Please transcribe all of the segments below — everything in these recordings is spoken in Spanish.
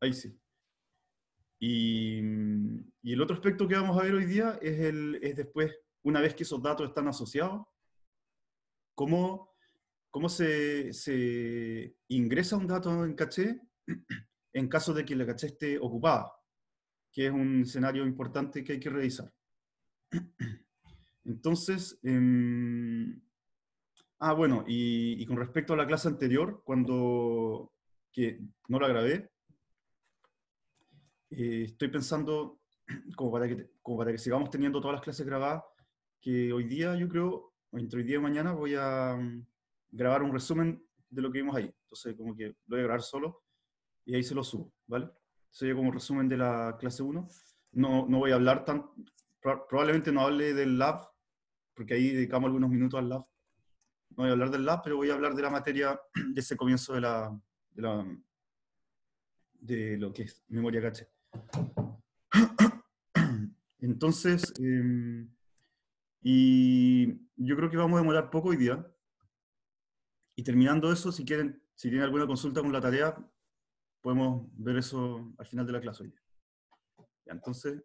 Ahí sí. Y, y, el otro aspecto que vamos a ver hoy día es, el, es después, una vez que esos datos están asociados, cómo, cómo se, se, ingresa un dato en caché en caso de que la caché esté ocupada, que es un escenario importante que hay que revisar. Entonces, em, ah, bueno, y, y con respecto a la clase anterior, cuando que no la grabé, eh, estoy pensando, como para, que, como para que sigamos teniendo todas las clases grabadas, que hoy día yo creo, entre hoy día y mañana, voy a mm, grabar un resumen de lo que vimos ahí. Entonces, como que lo voy a grabar solo y ahí se lo subo, ¿vale? Eso como resumen de la clase 1, no, no voy a hablar tan, probablemente no hable del lab, porque ahí dedicamos algunos minutos al lab. No voy a hablar del lab, pero voy a hablar de la materia, de ese comienzo de la, de, la, de lo que es memoria caché. Entonces, em, y yo creo que vamos a demorar poco hoy día. Y terminando eso, si quieren, si tienen alguna consulta con la tarea, podemos ver eso al final de la clase hoy entonces,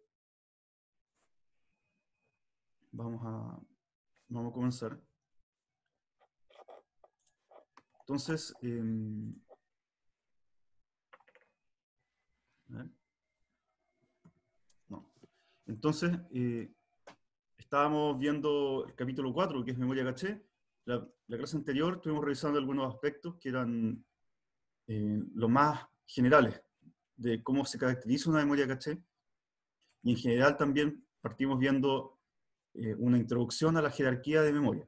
vamos a, vamos a comenzar. Entonces, em, entonces, eh, estábamos viendo el capítulo 4, que es memoria caché. La, la clase anterior estuvimos revisando algunos aspectos que eran eh, los más generales de cómo se caracteriza una memoria caché. Y en general también partimos viendo eh, una introducción a la jerarquía de memoria.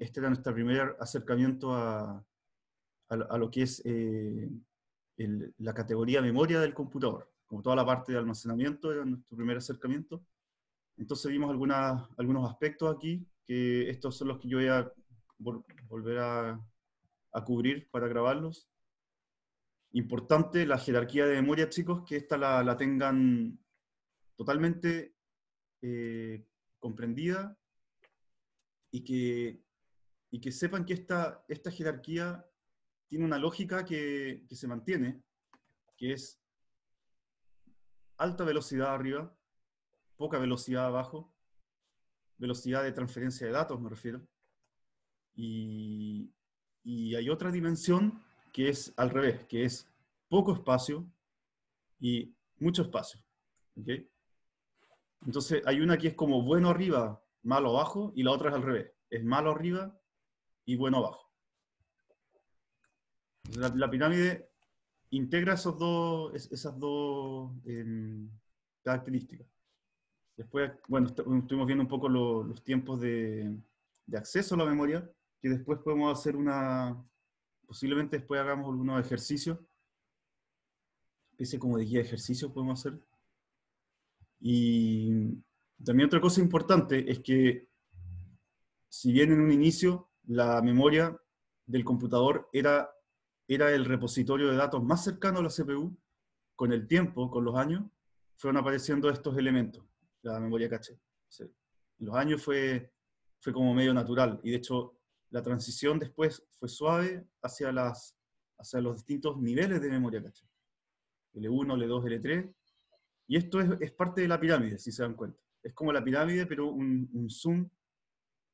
este era nuestro primer acercamiento a, a, lo que es eh, la categoría memoria del computador como toda la parte de almacenamiento, era nuestro primer acercamiento. Entonces vimos algunos aspectos aquí, que estos son los que yo voy a volver a, cubrir para grabarlos. Importante la jerarquía de memoria, chicos, que esta la, la tengan totalmente eh, comprendida y que, y que sepan que esta, esta jerarquía tiene una lógica que, que se mantiene, que es alta velocidad arriba, poca velocidad abajo, velocidad de transferencia de datos me refiero. Y, hay otra dimensión que es al revés, que es poco espacio y mucho espacio. Entonces hay una que es como bueno arriba, malo abajo, y la otra es al revés. Es malo arriba y bueno abajo. la pirámide integra esos dos, esas dos em, características. Después, bueno, estuvimos viendo un poco los tiempos de, acceso a la memoria, que después podemos hacer una, posiblemente después hagamos algunos ejercicios, especie como de guía de ejercicios podemos hacer. Y también otra cosa importante es que, si bien en un inicio la memoria del computador era era el repositorio de datos más cercano a la CPU, con el tiempo, con los años, fueron apareciendo estos elementos, la memoria caché. Los años fue, fue como medio natural, y de hecho la transición después fue suave hacia, las, hacia los distintos niveles de memoria caché. L1, L2, L3, y esto es, parte de la pirámide, si se dan cuenta. Es como la pirámide, pero un, un zoom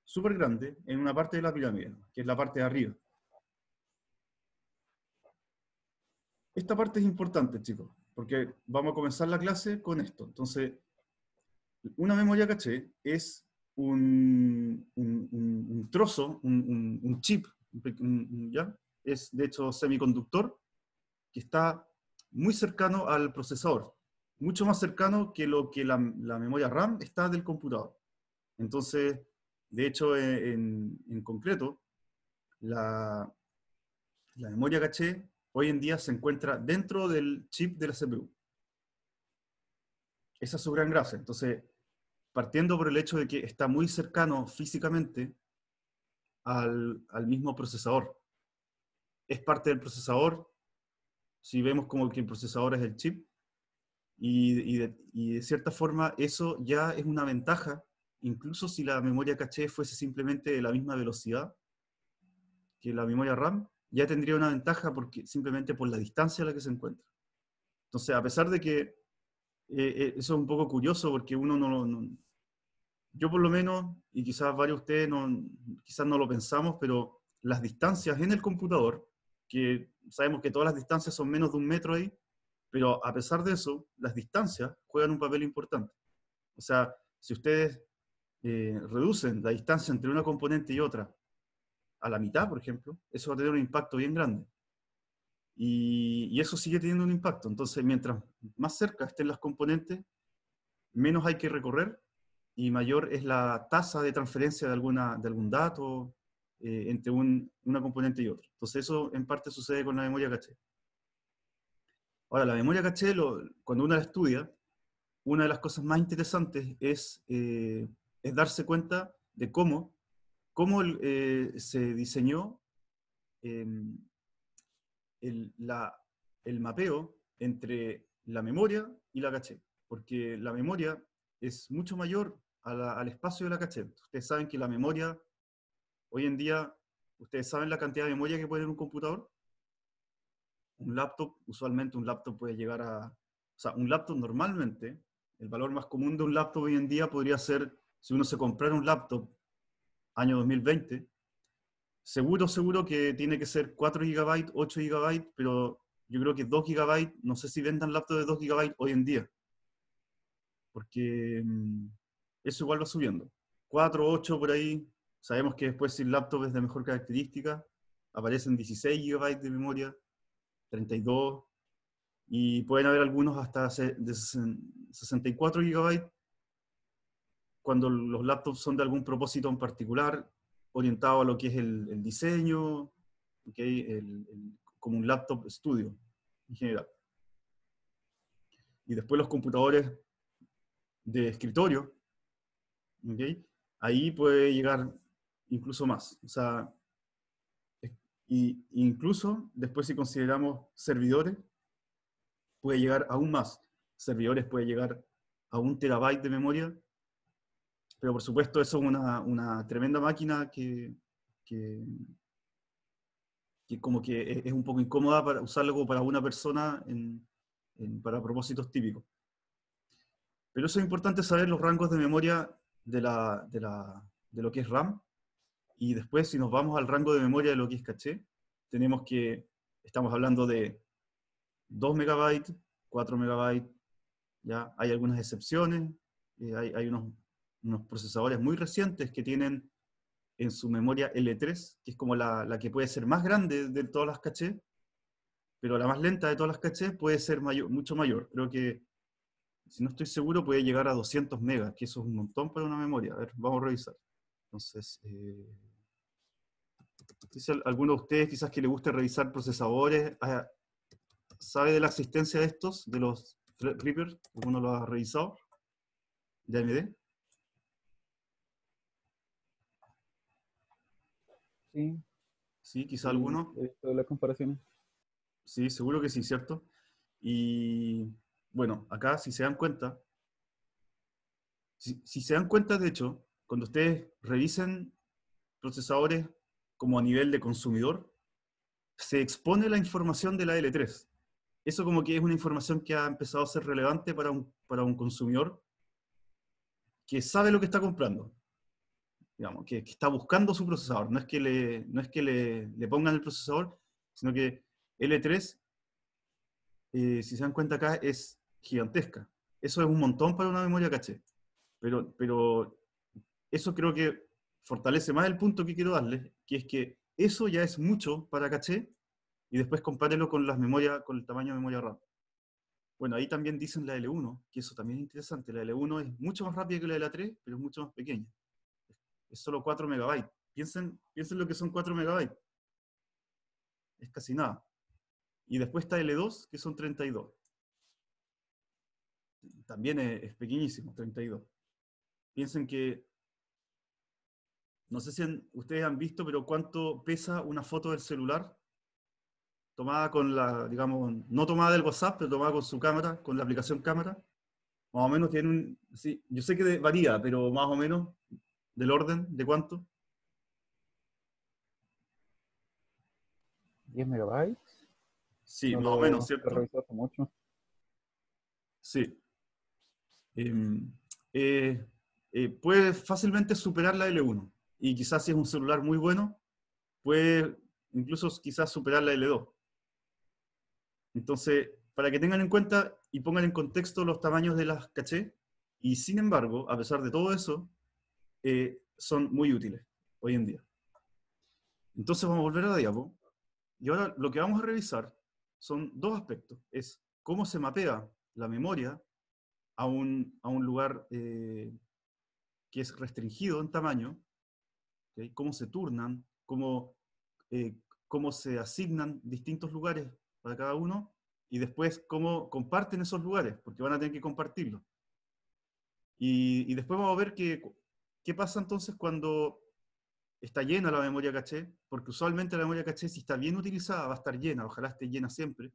súper grande en una parte de la pirámide, que es la parte de arriba. Esta parte es importante, chicos, porque vamos a comenzar la clase con esto. Entonces, una memoria caché es un, trozo, un, chip, ¿ya? es de hecho semiconductor, que está muy cercano al procesador, mucho más cercano que lo que la, memoria RAM está del computador. Entonces, de hecho, e, en, concreto, la, la memoria caché hoy en día se encuentra dentro del chip de la CPU. Esa es su gran gracia. Entonces, partiendo por el hecho de que está muy cercano físicamente al, mismo procesador. Es parte del procesador. Si vemos como que el procesador es el chip, y, de, cierta forma eso ya es una ventaja, incluso si la memoria caché fuese simplemente de la misma velocidad que la memoria RAM, ya tendría una ventaja porque simplemente por la distancia a la que se encuentra. Entonces, a pesar de que eh, eh, eso es un poco curioso porque uno no yo por lo menos, y quizás varios de ustedes quizás no lo pensamos, pero las distancias en el computador, que sabemos que todas las distancias son menos de un metro ahí, pero a pesar de eso, las distancias juegan un papel importante. O sea, si ustedes eh, reducen la distancia entre una componente y otra a la mitad, por ejemplo, eso va a tener un impacto bien grande. Y, eso sigue teniendo un impacto. Entonces, mientras más cerca estén las componentes, menos hay que recorrer y mayor es la tasa de transferencia de, alguna, de algún dato eh, entre una componente y otra. Entonces, eso en parte sucede con la memoria caché. Ahora, la memoria caché, cuando uno la estudia, una de las cosas más interesantes es eh, darse cuenta de cómo cómo eh, se diseñó em, el, mapeo entre la memoria y la caché, porque la memoria es mucho mayor al espacio de la caché. Ustedes saben que la memoria, hoy en día, ustedes saben la cantidad de memoria que puede tener un computador. Un laptop, usualmente un laptop puede llegar a, o sea, un laptop normalmente, el valor más común de un laptop hoy en día podría ser, si uno se comprara un laptop año 2020, seguro, seguro que tiene que ser 4 GB, 8 GB, pero yo creo que 2 GB, no sé si vendan laptops de 2 GB hoy en día, porque mm, eso igual va subiendo. 4, 8 por ahí, sabemos que después sin laptops de mejor característica, aparecen 16 GB de memoria, 32, y pueden haber algunos hasta de 64 GB cuando los laptops son de algún propósito en particular, orientado a lo que es el, diseño, como un laptop estudio en general. Y después los computadores de escritorio, ahí puede llegar incluso más. O sea, y incluso después si consideramos servidores, puede llegar aún más. Servidores puede llegar a un terabyte de memoria pero por supuesto, eso es una, una tremenda máquina que, que, que, como que es, un poco incómoda para usarlo como para una persona para propósitos típicos. Pero eso es importante saber los rangos de memoria de, la, de, la, de lo que es RAM. Y después, si nos vamos al rango de memoria de lo que es caché, tenemos que, estamos hablando de 2 megabytes, 4 megabytes, ya hay algunas excepciones, eh, hay, hay, unos unos procesadores muy recientes que tienen en su memoria L3, que es como la, la que puede ser más grande de todas las cachés, pero la más lenta de todas las cachés puede ser mayor, mucho mayor. Creo que, si no estoy seguro, puede llegar a 200 megas, que eso es un montón para una memoria. A ver, vamos a revisar. Entonces, eh, alguno de ustedes quizás que le guste revisar procesadores, ah, ¿sabe de la existencia de estos, de los Reaper? ¿Alguno lo ha revisado? ¿De AMD? Sí. Sí, quizá alguno. He las comparaciones. Sí, seguro que sí, ¿cierto? Y bueno, acá si se dan cuenta, si, se dan cuenta de hecho, cuando ustedes revisen procesadores como a nivel de consumidor, se expone la información de la L3. Eso como que es una información que ha empezado a ser relevante para un, para un consumidor que sabe lo que está comprando digamos, que, está buscando su procesador. No es que, le, no es que le, le pongan el procesador, sino que L3, eh, si se dan cuenta acá, es gigantesca. Eso es un montón para una memoria caché. Pero, pero eso creo que fortalece más el punto que quiero darles, que es que eso ya es mucho para caché y después compárenlo con las memorias, con el tamaño de memoria RAM. Bueno, ahí también dicen la L1, que eso también es interesante. La L1 es mucho más rápida que la de la 3, pero es mucho más pequeña es solo 4 megabytes. Piensen, piensen lo que son 4 megabytes. Es casi nada. Y después está L2, que son 32. También es, pequeñísimo, 32. Piensen que, no sé si ustedes han visto, pero cuánto pesa una foto del celular tomada con la, digamos, no tomada del WhatsApp, pero tomada con su cámara, con la aplicación cámara. Más o menos tiene un, yo sé que varía, pero más o menos ¿Del orden? ¿De cuánto? 10 megabytes. Sí, más o menos, ¿cierto? Sí. Em, eh, eh, puede fácilmente superar la L1 y quizás si es un celular muy bueno, puede incluso quizás superar la L2. Entonces, para que tengan en cuenta y pongan en contexto los tamaños de las caché, y sin embargo, a pesar de todo eso, eh, son muy útiles hoy en día. Entonces vamos a volver a la diapo. Y ahora lo que vamos a revisar son dos aspectos. Es cómo se mapea la memoria a un, a un lugar eh, que es restringido en tamaño, cómo se turnan, cómo, eh, cómo se asignan distintos lugares para cada uno, y después cómo comparten esos lugares, porque van a tener que compartirlos. Y, y después vamos a ver que ¿Qué pasa entonces cuando está llena la memoria caché? Porque usualmente la memoria caché, si está bien utilizada, va a estar llena, ojalá esté llena siempre.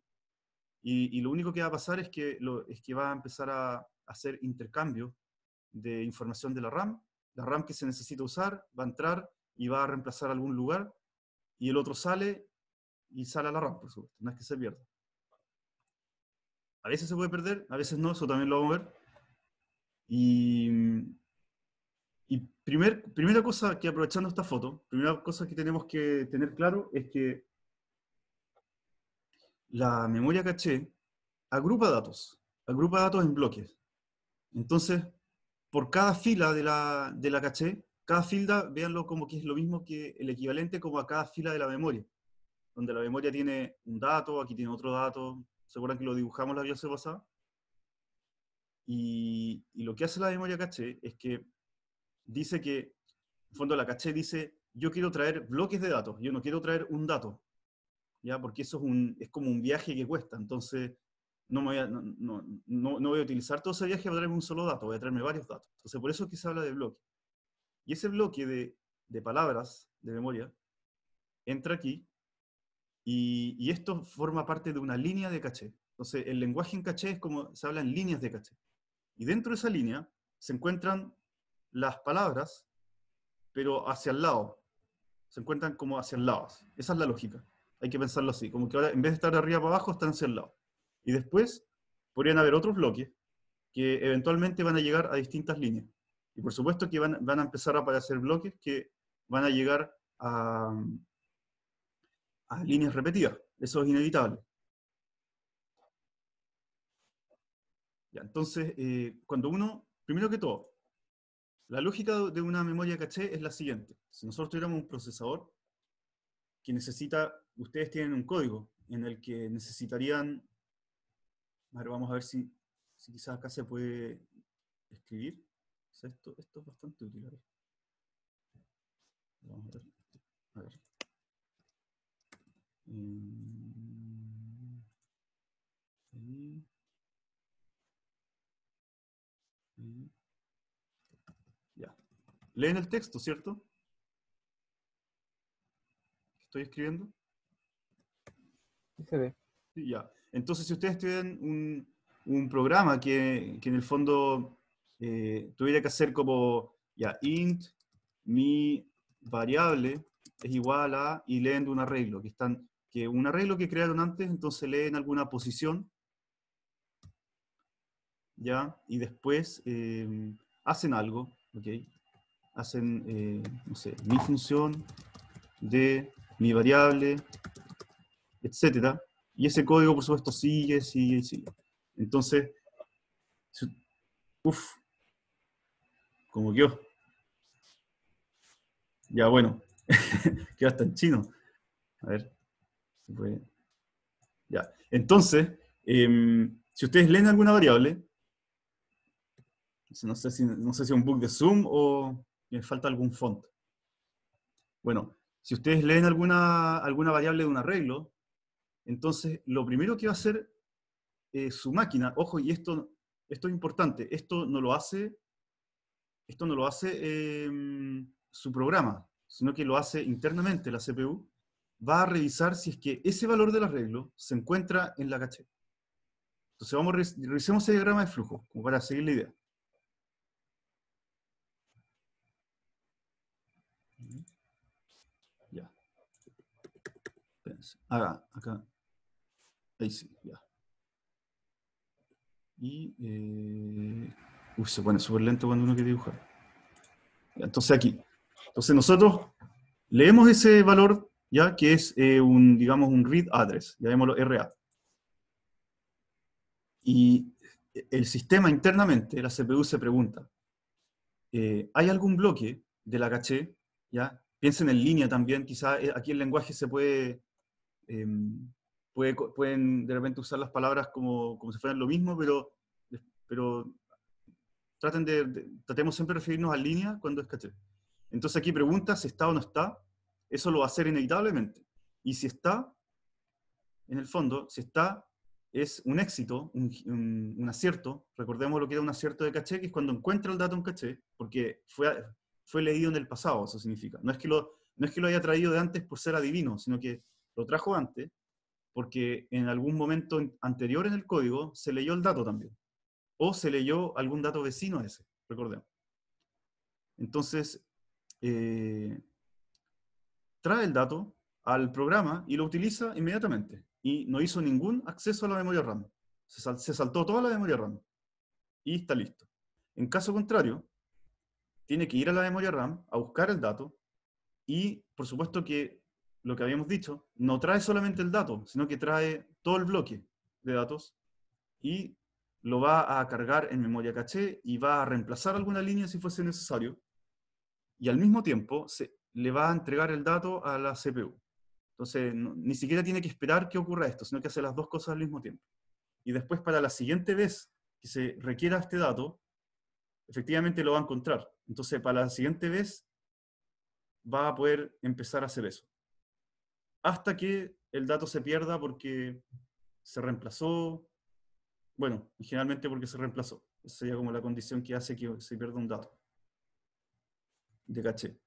Y, lo único que va a pasar es que, lo, es que va a empezar a, hacer intercambio de información de la RAM. La RAM que se necesita usar va a entrar y va a reemplazar algún lugar. Y el otro sale y sale a la RAM, por supuesto. No es que se pierda. A veces se puede perder, a veces no, eso también lo vamos a ver. Y, y primer, primera cosa que aprovechando esta foto, primera cosa que tenemos que tener claro es que la memoria caché agrupa datos, agrupa datos en bloques. Entonces, por cada fila de la, de la caché, cada fila, véanlo como que es lo mismo que el equivalente como a cada fila de la memoria, donde la memoria tiene un dato, aquí tiene otro dato, ¿se acuerdan que lo dibujamos la clase pasada? Y, y lo que hace la memoria caché es que dice que, en fondo la caché dice, yo quiero traer bloques de datos, yo no quiero traer un dato, ¿ya? Porque eso es, como un viaje que cuesta, entonces no, voy a, no, no, no, voy a utilizar todo ese viaje para traerme un solo dato, voy a traerme varios datos. Entonces por eso es que se habla de bloque. Y ese bloque de, palabras, de memoria, entra aquí y, y, esto forma parte de una línea de caché. Entonces, el lenguaje en caché es como se habla en líneas de caché. Y dentro de esa línea se encuentran las palabras, pero hacia el lado. Se encuentran como hacia el lado. Esa es la lógica. Hay que pensarlo así. Como que ahora, en vez de estar arriba para abajo, están hacia el lado. Y después podrían haber otros bloques que eventualmente van a llegar a distintas líneas. Y por supuesto que van, a empezar a aparecer bloques que van a llegar a, a líneas repetidas. Eso es inevitable. Ya, entonces, eh, cuando uno, primero que todo, la lógica de una memoria caché es la siguiente. Si nosotros tuviéramos un procesador que necesita, ustedes tienen un código en el que necesitarían, a vamos a ver si, quizás acá se puede escribir. esto, es bastante útil. Vamos a ver. Mm. Leen el texto, ¿cierto? ¿Estoy escribiendo? se ve. ya. Entonces, si ustedes tienen un, programa que, en el fondo eh, tuviera que hacer como, ya, int mi variable es igual a, y leen de un arreglo, que están, que un arreglo que crearon antes, entonces leen alguna posición, ya, y después eh, hacen algo, ¿ok? hacen, eh, no sé, mi función de mi variable, etcétera. Y ese código, por supuesto, sigue, sigue sigue. Entonces, uff, como yo. Ya bueno, queda hasta en chino. A ver, ya. Entonces, em, si ustedes leen alguna variable, no sé si, no sé si es un bug de Zoom o, me falta algún font. Bueno, si ustedes leen alguna, alguna variable de un arreglo, entonces lo primero que va a hacer eh, su máquina, ojo, y esto, esto es importante, esto no lo hace, esto no lo hace em, su programa, sino que lo hace internamente la CPU, va a revisar si es que ese valor del arreglo se encuentra en la caché. Entonces vamos, revisemos ese diagrama de flujo, como para seguir la idea. Espérense. Ah, acá, Ahí sí, ya. Y. Eh, uy, se pone súper lento cuando uno quiere dibujar. Entonces aquí. Entonces nosotros leemos ese valor, ya que es eh, un, digamos, un read address, llamémoslo RA. Y el sistema internamente, la CPU se pregunta, eh, ¿hay algún bloque de la caché? ¿Ya? Piensen en línea también, quizá eh, aquí el lenguaje se puede Em, pueden de repente usar las palabras como, si fueran lo mismo, pero, pero traten de, tratemos siempre de referirnos a línea cuando es caché. Entonces aquí pregunta si está o no está, eso lo va a hacer inevitablemente. Y si está, en el fondo, si está, es un éxito, un, acierto. Recordemos lo que era un acierto de caché, que es cuando encuentra el dato en caché, porque fue, fue leído en el pasado, eso significa. No es, que lo, no es que lo haya traído de antes por ser adivino, sino que lo trajo antes porque en algún momento anterior en el código se leyó el dato también. O se leyó algún dato vecino a ese, recordemos. Entonces, eh, trae el dato al programa y lo utiliza inmediatamente. Y no hizo ningún acceso a la memoria RAM. Se, se saltó toda la memoria RAM. Y está listo. En caso contrario, tiene que ir a la memoria RAM a buscar el dato. Y por supuesto que lo que habíamos dicho, no trae solamente el dato, sino que trae todo el bloque de datos y lo va a cargar en memoria caché y va a reemplazar alguna línea si fuese necesario. Y al mismo tiempo se, le va a entregar el dato a la CPU. Entonces, ni siquiera tiene que esperar que ocurra esto, sino que hace las dos cosas al mismo tiempo. Y después, para la siguiente vez que se requiera este dato, efectivamente lo va a encontrar. Entonces, para la siguiente vez, va a poder empezar a hacer eso hasta que el dato se pierda porque se reemplazó, bueno, generalmente porque se reemplazó. Esa sería como la condición que hace que se pierda un dato de caché.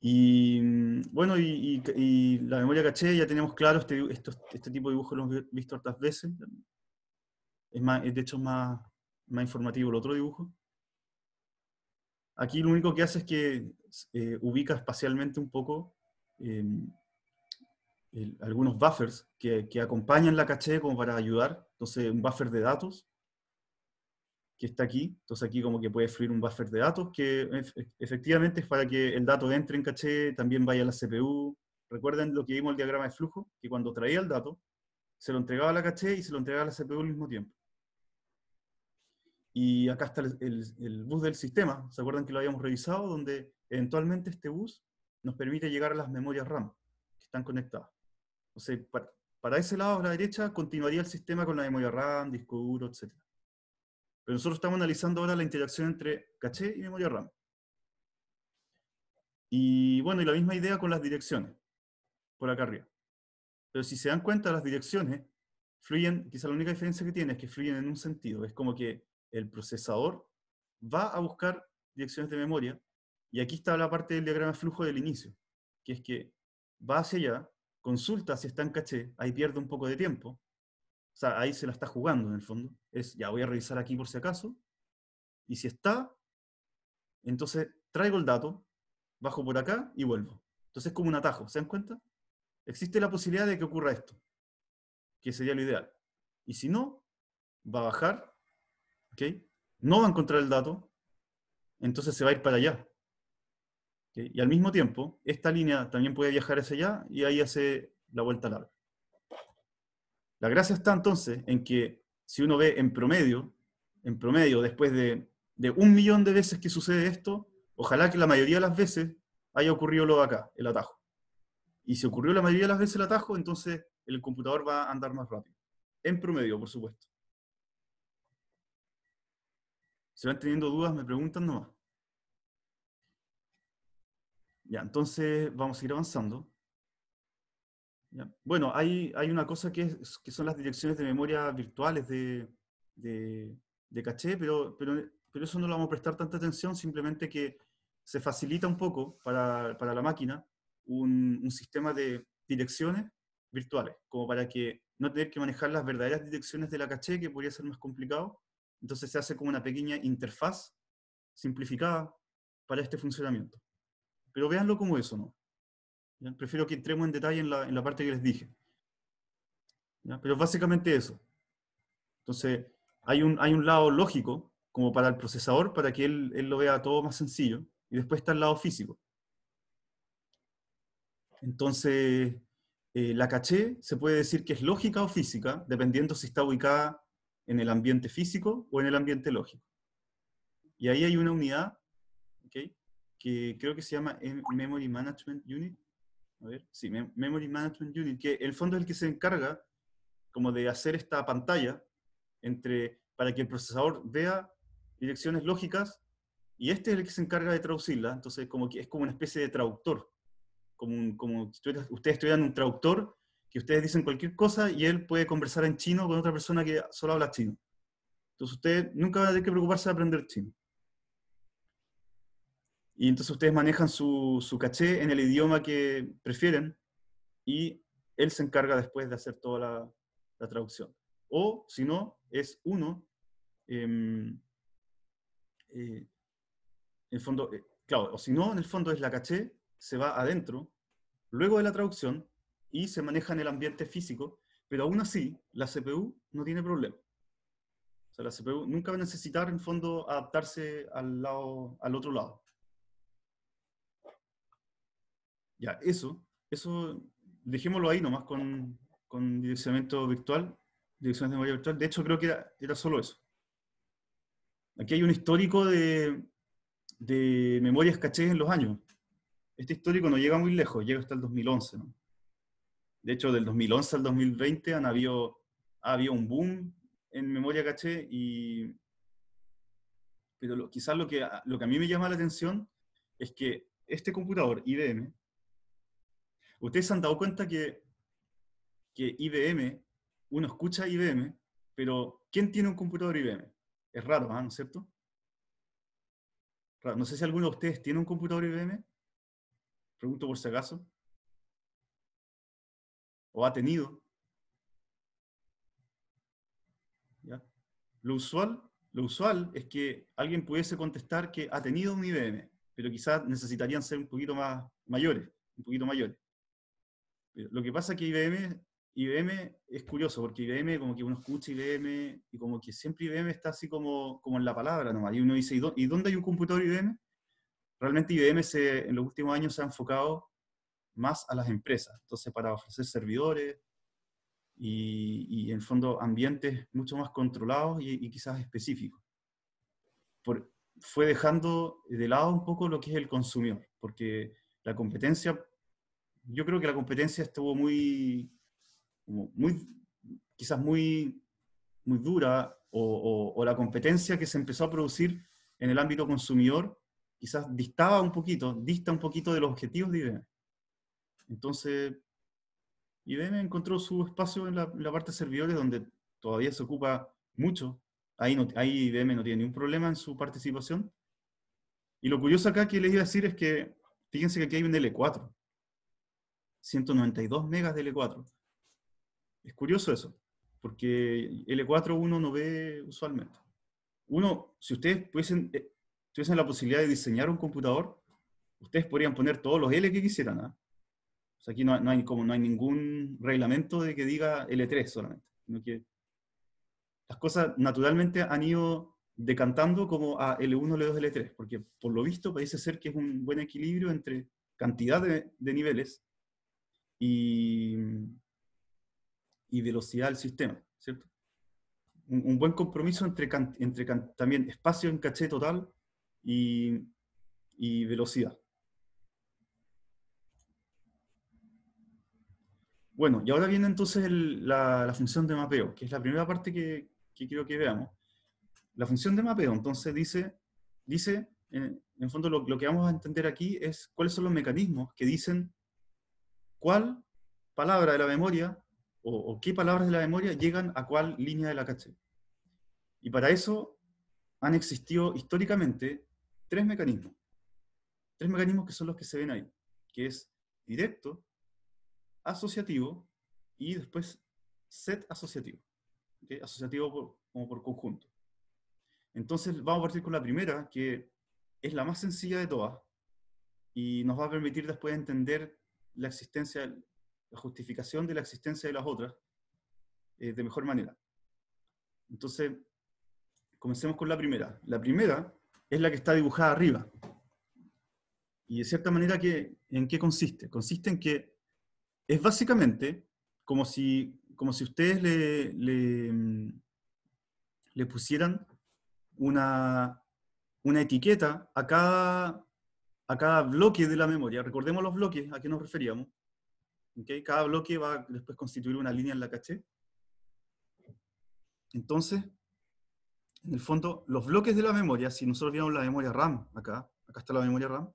Y mm, bueno, y, la memoria caché ya tenemos claro, este, este tipo de dibujos lo hemos visto hartas veces. Es de hecho, más, más informativo el otro dibujo. Aquí lo único que hace es que eh, ubica espacialmente un poco em, algunos buffers que, acompañan la caché como para ayudar. Entonces, un buffer de datos que está aquí. Entonces, aquí como que puede fluir un buffer de datos que efectivamente es para que el dato entre en caché, también vaya a la CPU. Recuerden lo que vimos el diagrama de flujo, que cuando traía el dato, se lo entregaba a la caché y se lo entregaba a la CPU al mismo tiempo. Y acá está el bus del sistema. ¿Se acuerdan que lo habíamos revisado? Donde eventualmente este bus nos permite llegar a las memorias RAM que están conectadas. O sea, para, ese lado, a la derecha, continuaría el sistema con la memoria RAM, disco duro, etc. Pero nosotros estamos analizando ahora la interacción entre caché y memoria RAM. Y bueno, y la misma idea con las direcciones, por acá arriba. Pero si se dan cuenta, las direcciones fluyen, quizá la única diferencia que tiene es que fluyen en un sentido. Es como que el procesador va a buscar direcciones de memoria, y aquí está la parte del diagrama de flujo del inicio, que es que va hacia allá, consulta si está en caché, ahí pierde un poco de tiempo. O sea, ahí se la está jugando en el fondo. Es, ya voy a revisar aquí por si acaso. Y si está, entonces traigo el dato, bajo por acá y vuelvo. Entonces es como un atajo, ¿se dan cuenta? Existe la posibilidad de que ocurra esto, que sería lo ideal. Y si no, va a bajar, ¿ok? No va a encontrar el dato, entonces se va a ir para allá. Y al mismo tiempo, esta línea también puede viajar hacia allá y ahí hace la vuelta larga. La gracia está entonces en que si uno ve en promedio, en promedio, después de, de un millón de veces que sucede esto, ojalá que la mayoría de las veces haya ocurrido lo de acá, el atajo. Y si ocurrió la mayoría de las veces el atajo, entonces el computador va a andar más rápido. En promedio, por supuesto. Si van teniendo dudas, me preguntan nomás. Ya, entonces vamos a ir avanzando. Bueno, hay, hay, una cosa que, que, son las direcciones de memoria virtuales de, de, caché, pero, pero, pero, eso no lo vamos a prestar tanta atención, simplemente que se facilita un poco para, para la máquina un, un, sistema de direcciones virtuales, como para que no tener que manejar las verdaderas direcciones de la caché, que podría ser más complicado. Entonces se hace como una pequeña interfaz simplificada para este funcionamiento. Pero véanlo como eso, ¿no? Prefiero que entremos en detalle en la, en la parte que les dije. Pero básicamente eso. Entonces, hay un, hay un lado lógico, como para el procesador, para que él, él lo vea todo más sencillo, y después está el lado físico. Entonces, eh, la caché se puede decir que es lógica o física, dependiendo si está ubicada en el ambiente físico o en el ambiente lógico. Y ahí hay una unidad que creo que se llama eh, Memory Management Unit. A ver, sí, Memory Management Unit, que el fondo es el que se encarga como de hacer esta pantalla entre, para que el procesador vea direcciones lógicas y este es el que se encarga de traducirla. Entonces, como que es como una especie de traductor. Como, como ustedes estudian un traductor, que ustedes dicen cualquier cosa y él puede conversar en chino con otra persona que solo habla chino. Entonces, ustedes nunca van a tener que preocuparse de aprender chino. Y entonces ustedes manejan su, caché en el idioma que prefieren y él se encarga después de hacer toda la, traducción. O si no, es uno, em, eh, en el fondo, eh, claro, o si no, en el fondo es la caché, se va adentro, luego de la traducción, y se maneja en el ambiente físico, pero aún así, la CPU no tiene problema. O sea, la CPU nunca va a necesitar, en fondo, adaptarse al, lado, al otro lado. Ya, eso, eso, dejémoslo ahí nomás con, con direccionamiento virtual, direcciones de memoria virtual. De hecho, creo que era, era solo eso. Aquí hay un histórico de, de memorias caché en los años. Este histórico no llega muy lejos, llega hasta el 2011. De hecho, del 2011 al 2020 han habido, ha habido un boom en memoria caché, y, pero quizás lo que, lo que a mí me llama la atención es que este computador IBM Ustedes se han dado cuenta que, IBM, uno escucha IBM, pero ¿quién tiene un computador IBM? Es raro, ¿ah? ¿no es cierto? No sé si alguno de ustedes tiene un computador IBM. Pregunto por si acaso. ¿O ha tenido? Lo usual, lo usual es que alguien pudiese contestar que ha tenido un IBM, pero quizás necesitarían ser un poquito más mayores, un poquito mayores. Lo que pasa es que IBM, IBM es curioso, porque IBM, como que uno escucha IBM, y como que siempre IBM está así como, como en la palabra ¿no? Y uno dice, ¿y dónde hay un computador IBM? Realmente IBM se, en los últimos años se ha enfocado más a las empresas, entonces para ofrecer servidores y, y en fondo ambientes mucho más controlados y, quizás específicos. fue dejando de lado un poco lo que es el consumidor, porque la competencia yo creo que la competencia estuvo muy, muy quizás muy, muy dura, o, la competencia que se empezó a producir en el ámbito consumidor quizás distaba un poquito, dista un poquito de los objetivos de IBM. Entonces, IBM encontró su espacio en la, parte de servidores donde todavía se ocupa mucho. Ahí, no, ahí IBM no tiene ningún problema en su participación. Y lo curioso acá que les iba a decir es que, fíjense que aquí hay un L4. 192 megas de L4. Es curioso eso, porque L4 uno no ve usualmente. Uno, si ustedes eh, tuviesen la posibilidad de diseñar un computador, ustedes podrían poner todos los L que quisieran. ¿ah? aquí no, hay, como, no hay ningún reglamento de que diga L3 solamente, sino que las cosas naturalmente han ido decantando como a L1, L2, L3, porque por lo visto parece ser que es un buen equilibrio entre cantidad de niveles Mm, y, velocidad del sistema, ¿cierto? Un, buen compromiso entre, entre también espacio en caché total y, velocidad. Bueno, y ahora viene entonces la, función de mapeo, que es la primera parte que, que, quiero que veamos. La función de mapeo, entonces, dice, dice eh, en, fondo lo, que vamos a entender aquí es cuáles son los mecanismos que dicen cuál palabra de la memoria o, qué palabras de la memoria llegan a cuál línea de la caché. Y para eso han existido históricamente tres mecanismos. Tres mecanismos que son los que se ven ahí, que es directo, asociativo y después set asociativo. ¿okay? Asociativo como por conjunto. Entonces vamos a partir con la primera, que es la más sencilla de todas y nos va a permitir después entender la existencia, la justificación de la existencia de las otras eh, de mejor manera. Entonces, comencemos con la primera. La primera es la que está dibujada arriba. Y de cierta manera, que ¿en qué consiste? Consiste en que es básicamente como si, como si ustedes le, le, pusieran una, una etiqueta a cada, a cada bloque de la memoria. Recordemos los bloques, a qué nos referíamos. Cada bloque va a después constituir una línea en la caché. Entonces, en el fondo, los bloques de la memoria, si nosotros viéramos la memoria RAM acá, acá está la memoria RAM,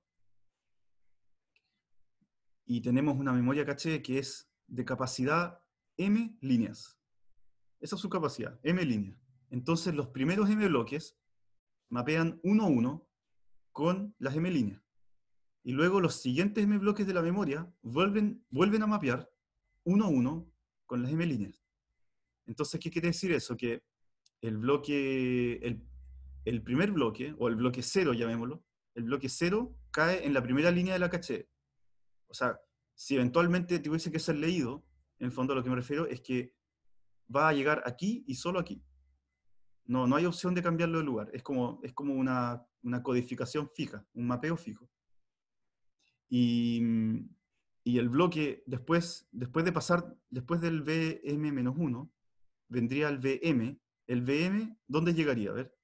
y tenemos una memoria caché que es de capacidad M líneas. Esa es su capacidad, M líneas. Entonces los primeros M bloques mapean uno a uno con las M líneas y luego los siguientes M bloques de la memoria vuelven, vuelven a mapear uno a uno con las M líneas. Entonces, ¿qué quiere decir eso? Que el bloque, el, primer bloque, o el bloque cero, llamémoslo, el bloque cero cae en la primera línea de la caché. O sea, si eventualmente tuviese que ser leído, en el fondo a lo que me refiero es que va a llegar aquí y solo aquí. No, no hay opción de cambiarlo de lugar. Es como, es como una codificación fija, un mapeo fijo. Mm, y, el bloque, después, después de pasar, después del VM-1, vendría el VM. ¿El VM dónde llegaría? A ver.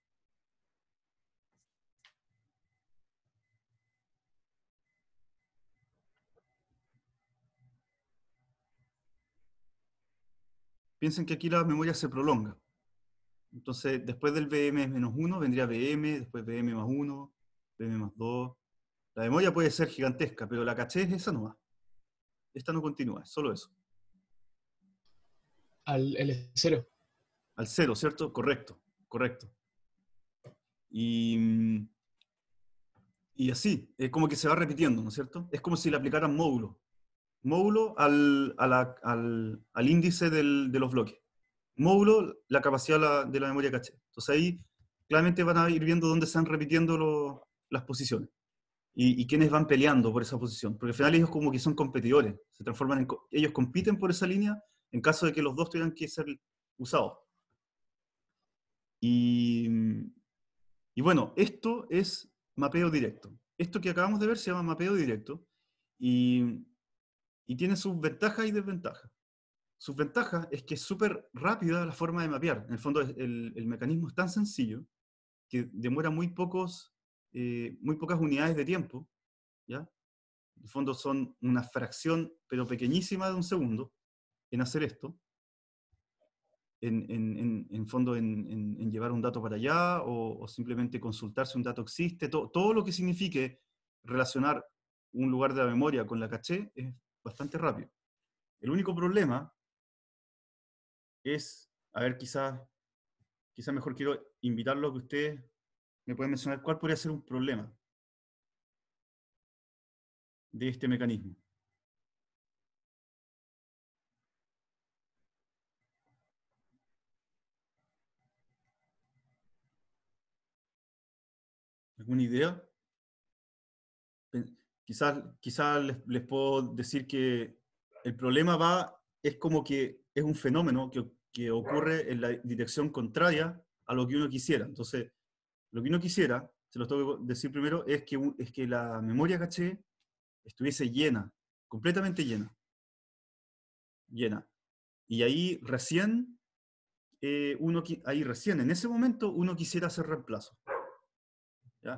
Piensen que aquí la memoria se prolonga. Entonces, después del VM-1 vendría VM, después VM más 1, VM más 2, la memoria puede ser gigantesca, pero la caché es esa nomás. Esta no continúa, es solo eso. Al el cero. Al cero, ¿cierto? Correcto, correcto. Y, y así, es como que se va repitiendo, ¿no es cierto? Es como si le aplicaran módulo. Módulo al, al, al índice de los bloques. Módulo, la capacidad de la memoria caché. Entonces ahí claramente van a ir viendo dónde están repitiendo las posiciones y, quiénes van peleando por esa posición. Porque al final ellos como que son competidores, se transforman en, ellos compiten por esa línea en caso de que los dos tengan que ser usados. Y, y bueno, esto es mapeo directo. Esto que acabamos de ver se llama mapeo directo y, y tiene sus ventajas y desventajas. Sus ventajas es que es súper rápida la forma de mapear. En el fondo, el, el mecanismo es tan sencillo que demora muy pocos eh, muy pocas unidades de tiempo, ¿ya? En el fondo son una fracción, pero pequeñísima de un segundo, en hacer esto, en, en, en, en fondo en, llevar un dato para allá o, simplemente consultar si un dato existe, todo lo que signifique relacionar un lugar de la memoria con la caché es bastante rápido. El único problema es, a ver, quizás quizá mejor quiero invitarlo a que ustedes ¿Me pueden mencionar cuál podría ser un problema de este mecanismo? ¿Alguna idea? Quizás les, puedo decir que el problema va, es como que es un fenómeno que, que ocurre en la dirección contraria a lo que uno quisiera. Entonces, lo que uno quisiera, se los tengo que decir primero, es que, es que la memoria caché estuviese llena, completamente llena. Llena. Y ahí recién, eh, uno, ahí recién, en ese momento, uno quisiera hacer reemplazo.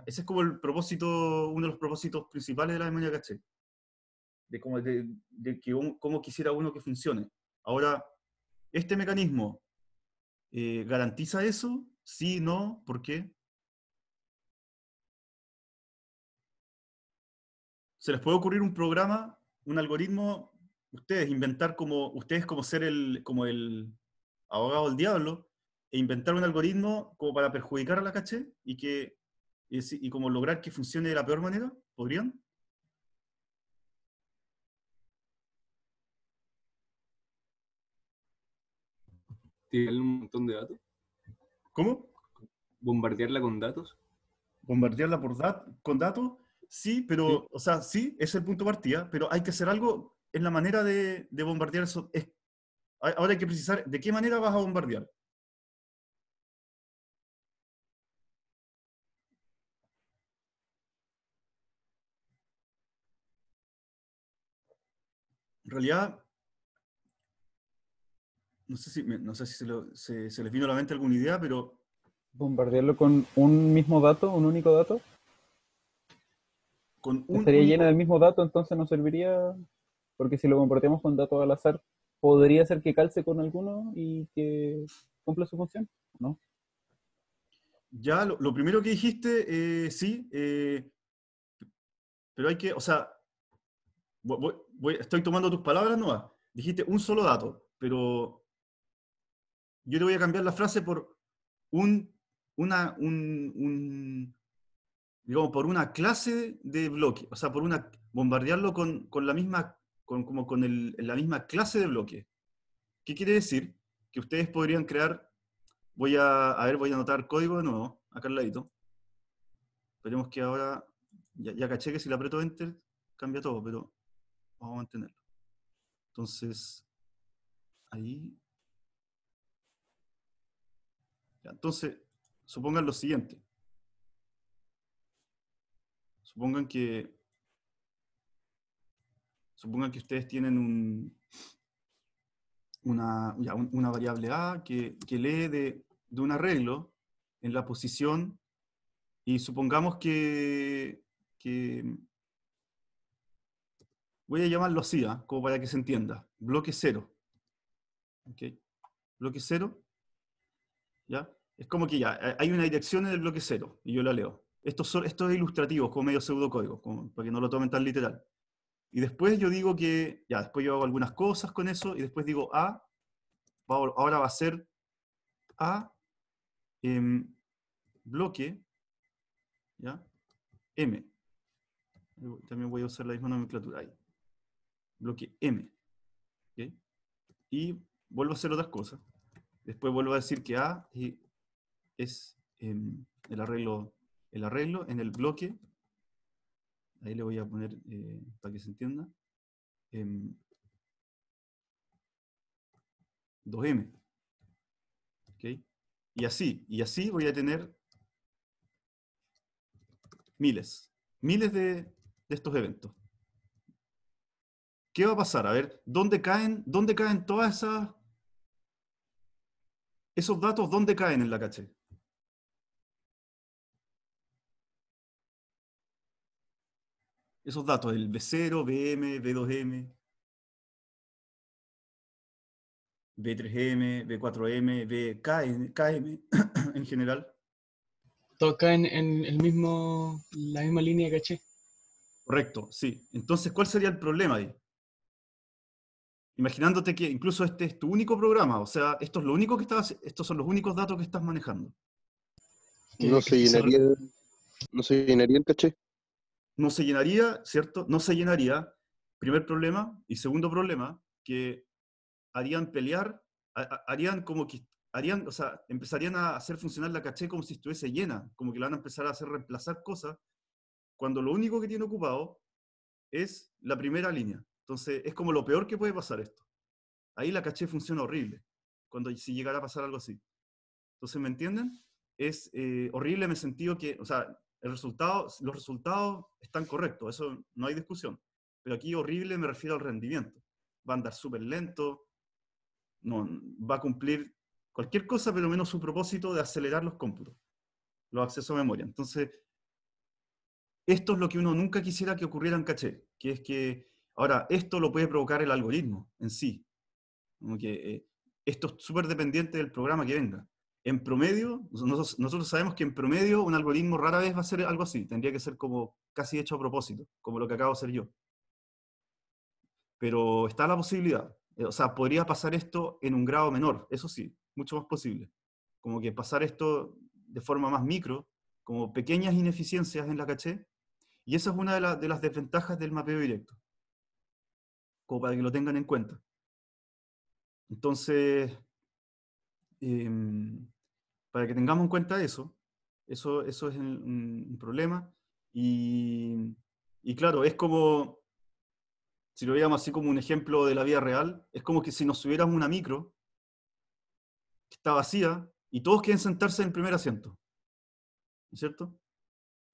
Ese es como el propósito, uno de los propósitos principales de la memoria caché. De cómo, de, que cómo quisiera uno que funcione. Ahora, este mecanismo eh, garantiza eso, sí, no, ¿por qué? se les puede ocurrir un programa, un algoritmo, ustedes inventar como, ustedes como ser el, como el abogado del diablo, e inventar un algoritmo como para perjudicar a la caché y que y como lograr que funcione de la peor manera, ¿podrían? Tiene un montón de datos. ¿Cómo? Bombardearla con datos. Bombardearla por con datos Sí, pero, o sea, sí, es el punto de partida, pero hay que hacer algo en la manera de, bombardear. Eso. ahora hay que precisar de qué manera vas a bombardear. En realidad, no sé si, no se les vino a la mente alguna idea, pero... ¿Bombardearlo con un mismo dato, un único dato? Estaría llena del mismo dato, entonces no serviría, porque si lo compartimos con datos al azar, podría ser que calce con alguno y que cumpla su función, ¿no? Ya, lo, primero que dijiste, eh, sí, eh, pero hay que, o sea, estoy tomando tus palabras, Noah. Dijiste un solo dato, pero yo te voy a cambiar la frase por un, una, un, digamos, por una clase de bloque, o sea, por una, bombardearlo con, la misma, como con la misma clase de bloque. ¿Qué quiere decir? Que ustedes podrían crear, voy a, a ver, voy a anotar código de nuevo, acá al ladito. Esperemos que ahora, ya, caché que si le aprieto Enter, cambia todo, pero vamos a mantenerlo. Entonces, ahí. entonces, supongan lo siguiente. Supongan que, supongan que ustedes tienen una, variable A que, lee de, un arreglo en la posición y supongamos que, voy a llamarlo así, ¿ah? como para que se entienda, bloque cero. ¿Okay? Bloque cero, ¿ya? Es como que ya, hay una dirección en el bloque cero y yo la leo. Esto, esto es ilustrativo, como medio pseudocódigo, para que no lo tomen tan literal. Y después yo digo que, ya, después yo hago algunas cosas con eso, y después digo ah, A, ahora va a ser A ah, em, bloque, ¿ya? M. También voy a usar la misma nomenclatura ahí. Bloque M. Y vuelvo a hacer otras cosas. Después vuelvo a decir que A es em, el arreglo el arreglo en el bloque. Ahí le voy a poner eh, para que se entienda. 2M. Em, ¿Okay? Y así, y así voy a tener miles, miles de, de, estos eventos. ¿Qué va a pasar? A ver, ¿dónde caen, dónde caen todas esas... Esos datos, ¿dónde caen en la caché? esos datos, el B0, BM, B2M, B3M, B4M, BKM KM en general. Todo acá en, el mismo, la misma línea, caché. Correcto, sí. Entonces, ¿cuál sería el problema ahí? Imaginándote que incluso este es tu único programa, o sea, esto lo único que estás, estos son los únicos datos que estás manejando. No se llenaría, no se llenaría el caché no se llenaría, ¿cierto? No se llenaría, primer problema, y segundo problema, que harían pelear, harían como que, harían, o sea, empezarían a hacer funcionar la caché como si estuviese llena, como que la van a empezar a hacer reemplazar cosas, cuando lo único que tiene ocupado es la primera línea. Entonces, es como lo peor que puede pasar esto. Ahí la caché funciona horrible, cuando si llegara a pasar algo así. Entonces, ¿me entienden? Es eh, horrible en el sentido que, o sea, el los resultados están correctos, eso no hay discusión. Pero aquí horrible me refiero al rendimiento. Va a andar súper lento, no, va a cumplir cualquier cosa, pero menos su propósito de acelerar los cómputos, los accesos a memoria. Entonces, esto es lo que uno nunca quisiera que ocurriera en caché, que es que, ahora, esto lo puede provocar el algoritmo en sí. Como que eh, esto es súper dependiente del programa que venga en promedio, nosotros, sabemos que en promedio un algoritmo rara vez va a ser algo así, tendría que ser como casi hecho a propósito, como lo que acabo de hacer yo. Pero está la posibilidad, eh, o sea, podría pasar esto en un grado menor, eso sí, mucho más posible. Como que pasar esto de forma más micro, como pequeñas ineficiencias en la caché, y esa es una de, las desventajas del mapeo directo, como para que lo tengan en cuenta. Entonces, em, para que tengamos en cuenta eso, eso, es un, problema. Y, claro, es como, si lo veamos así como un ejemplo de la vida real, es como que si nos subiéramos una micro que está vacía y todos quieren sentarse en el primer asiento. cierto?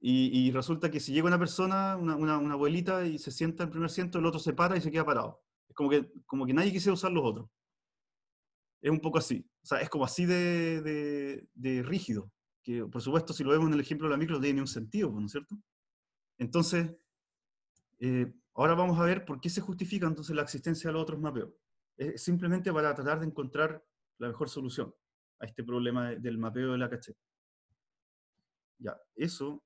Y, resulta que si llega una persona, una, abuelita, y se sienta en el primer asiento, el otro se para y se queda parado. Es como que, como que nadie quisiera usar los otros. Es un poco así. O sea, es como así de, rígido. Que, por supuesto, si lo vemos en el ejemplo de la micro, no tiene un sentido, ¿no es cierto? Entonces, eh, ahora vamos a ver por qué se justifica entonces la existencia de los otros mapeos. Es simplemente para tratar de encontrar la mejor solución a este problema del mapeo de la caché. Ya, eso,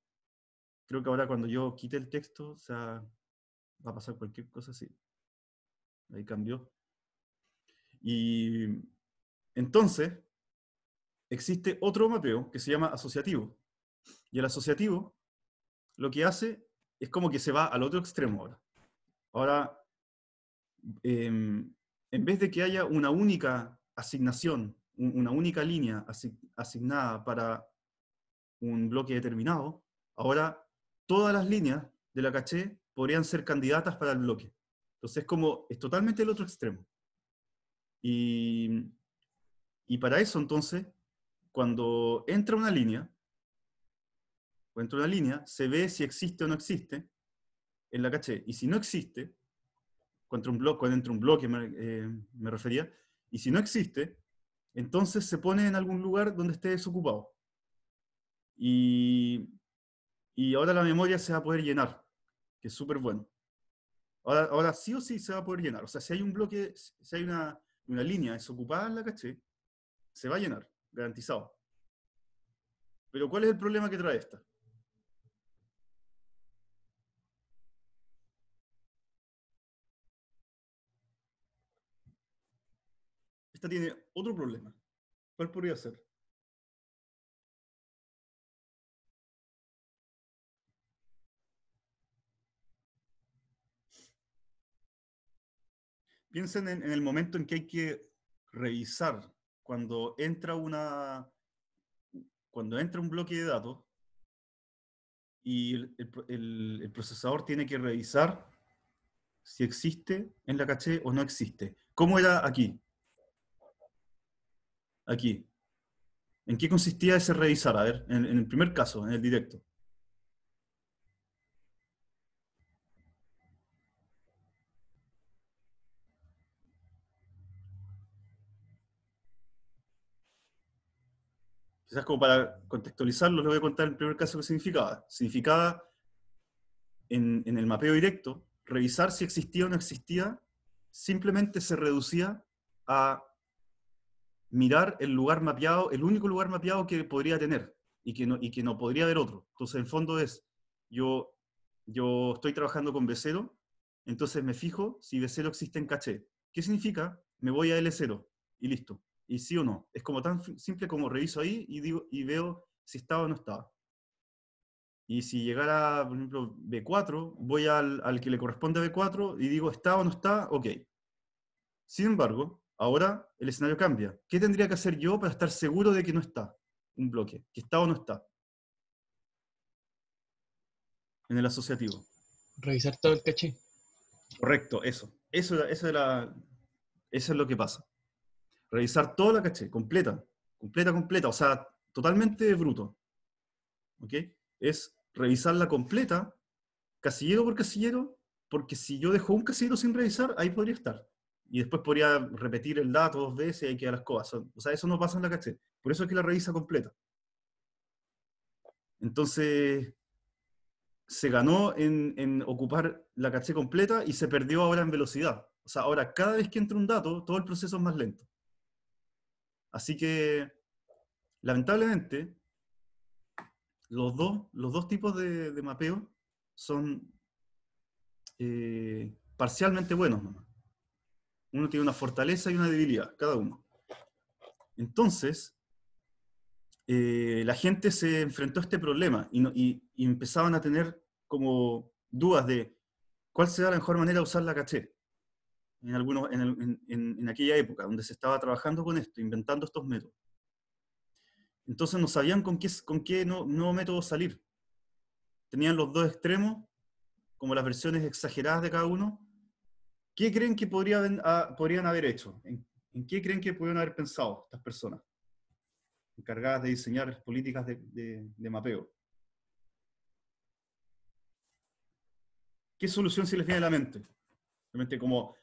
creo que ahora cuando yo quite el texto, o sea, va a pasar cualquier cosa así. Ahí cambió. Y entonces, existe otro mapeo que se llama asociativo. Y el asociativo lo que hace es como que se va al otro extremo ahora. Ahora, em, en vez de que haya una única asignación, una única línea asignada para un bloque determinado, ahora todas las líneas de la caché podrían ser candidatas para el bloque. Entonces, es como es totalmente el otro extremo. Y y para eso, entonces, cuando entra una línea, entra una línea, se ve si existe o no existe en la caché. Y si no existe, cuando un entra un bloque eh, me, refería, y si no existe, entonces se pone en algún lugar donde esté desocupado. Y, y ahora la memoria se va a poder llenar, que es súper bueno. Ahora, ahora sí o sí se va a poder llenar. O sea, si hay un bloque, si hay una, una línea desocupada en la caché, se va a llenar, garantizado. Pero ¿cuál es el problema que trae esta? Esta tiene otro problema. ¿Cuál podría ser? Piensen en, el momento en que hay que revisar cuando entra una, cuando entra un bloque de datos y el, procesador tiene que revisar si existe en la caché o no existe. ¿Cómo era aquí? Aquí. ¿En qué consistía ese revisar? A ver, en el primer caso, en el directo. como para contextualizarlo, les voy a contar el primer caso que significaba. Significaba en, el mapeo directo, revisar si existía o no existía, simplemente se reducía a mirar el lugar mapeado, el único lugar mapeado que podría tener y que no, y que no podría haber otro. Entonces, en fondo es, yo, yo estoy trabajando con B0, entonces me fijo si B0 existe en caché. ¿Qué significa? Me voy a L0 y listo y sí o no. Es como tan simple como reviso ahí y, digo, y veo si estaba o no estaba. Y si llegara, por ejemplo, B4, voy al, que le corresponde a B4 y digo, ¿está o no está? Ok. Sin embargo, ahora el escenario cambia. ¿Qué tendría que hacer yo para estar seguro de que no está un bloque? ¿Que está o no está? En el asociativo. Revisar todo el caché. Correcto, eso. Eso, eso es lo que pasa revisar toda la caché, completa, completa, completa, o sea, totalmente bruto. ¿Ok? Es revisarla completa, casillero por casillero, porque si yo dejo un casillero sin revisar, ahí podría estar. Y después podría repetir el dato dos veces y ahí quedan las cosas. O sea, eso no pasa en la caché. Por eso es que la revisa completa. Entonces, se ganó en, en, ocupar la caché completa y se perdió ahora en velocidad. O sea, ahora cada vez que entra un dato, todo el proceso es más lento. Así que, lamentablemente, los dos, los dos tipos de, mapeo son eh, parcialmente buenos. Uno tiene una fortaleza y una debilidad, cada uno. Entonces, eh, la gente se enfrentó a este problema y, y, empezaban a tener como dudas de cuál será la mejor manera de usar la caché en, en, aquella época donde se estaba trabajando con esto, inventando estos métodos. Entonces no sabían con qué, con qué no, nuevo método salir. Tenían los dos extremos, como las versiones exageradas de cada uno. ¿Qué creen que podrían, ah, podrían haber hecho? ¿En, qué creen que pudieron haber pensado estas personas encargadas de diseñar políticas de, de mapeo? ¿Qué solución se les viene a la mente? Realmente como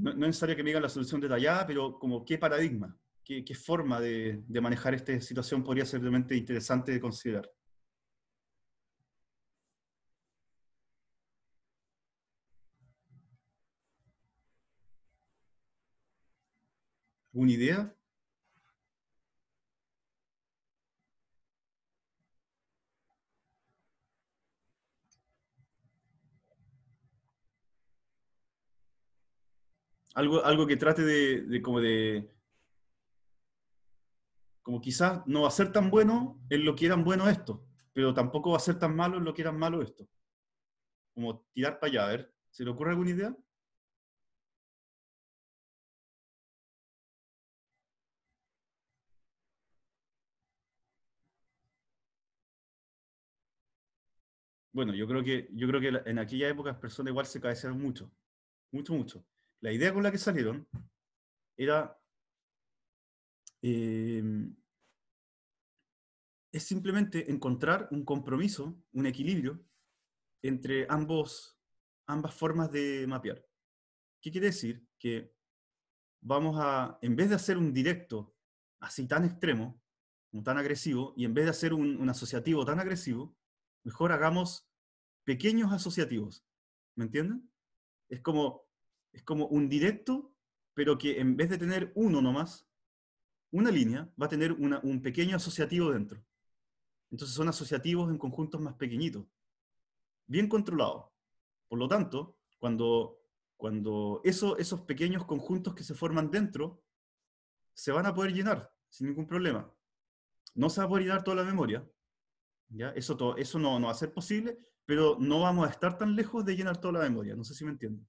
no, es necesario que me digan la solución detallada, pero como qué paradigma, qué, forma de, manejar esta situación podría ser realmente interesante de considerar. ¿Alguna idea? algo, algo que trate de, como de, como quizás no va a ser tan bueno en lo que eran bueno esto, pero tampoco va a ser tan malo en lo que eran malo esto. Como tirar para allá, a ver, ¿se le ocurre alguna idea? Bueno, yo creo que, yo creo que en aquella época las personas igual se cabecearon mucho, mucho, mucho la idea con la que salieron era... Eh, es simplemente encontrar un compromiso, un equilibrio entre ambos, ambas formas de mapear. ¿Qué quiere decir? Que vamos a, en vez de hacer un directo así tan extremo, tan agresivo, y en vez de hacer un, un asociativo tan agresivo, mejor hagamos pequeños asociativos. ¿Me entienden? Es como es como un directo, pero que en vez de tener uno nomás, una línea, va a tener un pequeño asociativo dentro. Entonces son asociativos en conjuntos más pequeñitos, bien controlados. Por lo tanto, cuando, cuando eso, esos pequeños conjuntos que se forman dentro se van a poder llenar sin ningún problema. No se va a poder llenar toda la memoria, ¿ya? Eso, todo, eso no, no va a ser posible, pero no vamos a estar tan lejos de llenar toda la memoria, no sé si me entienden.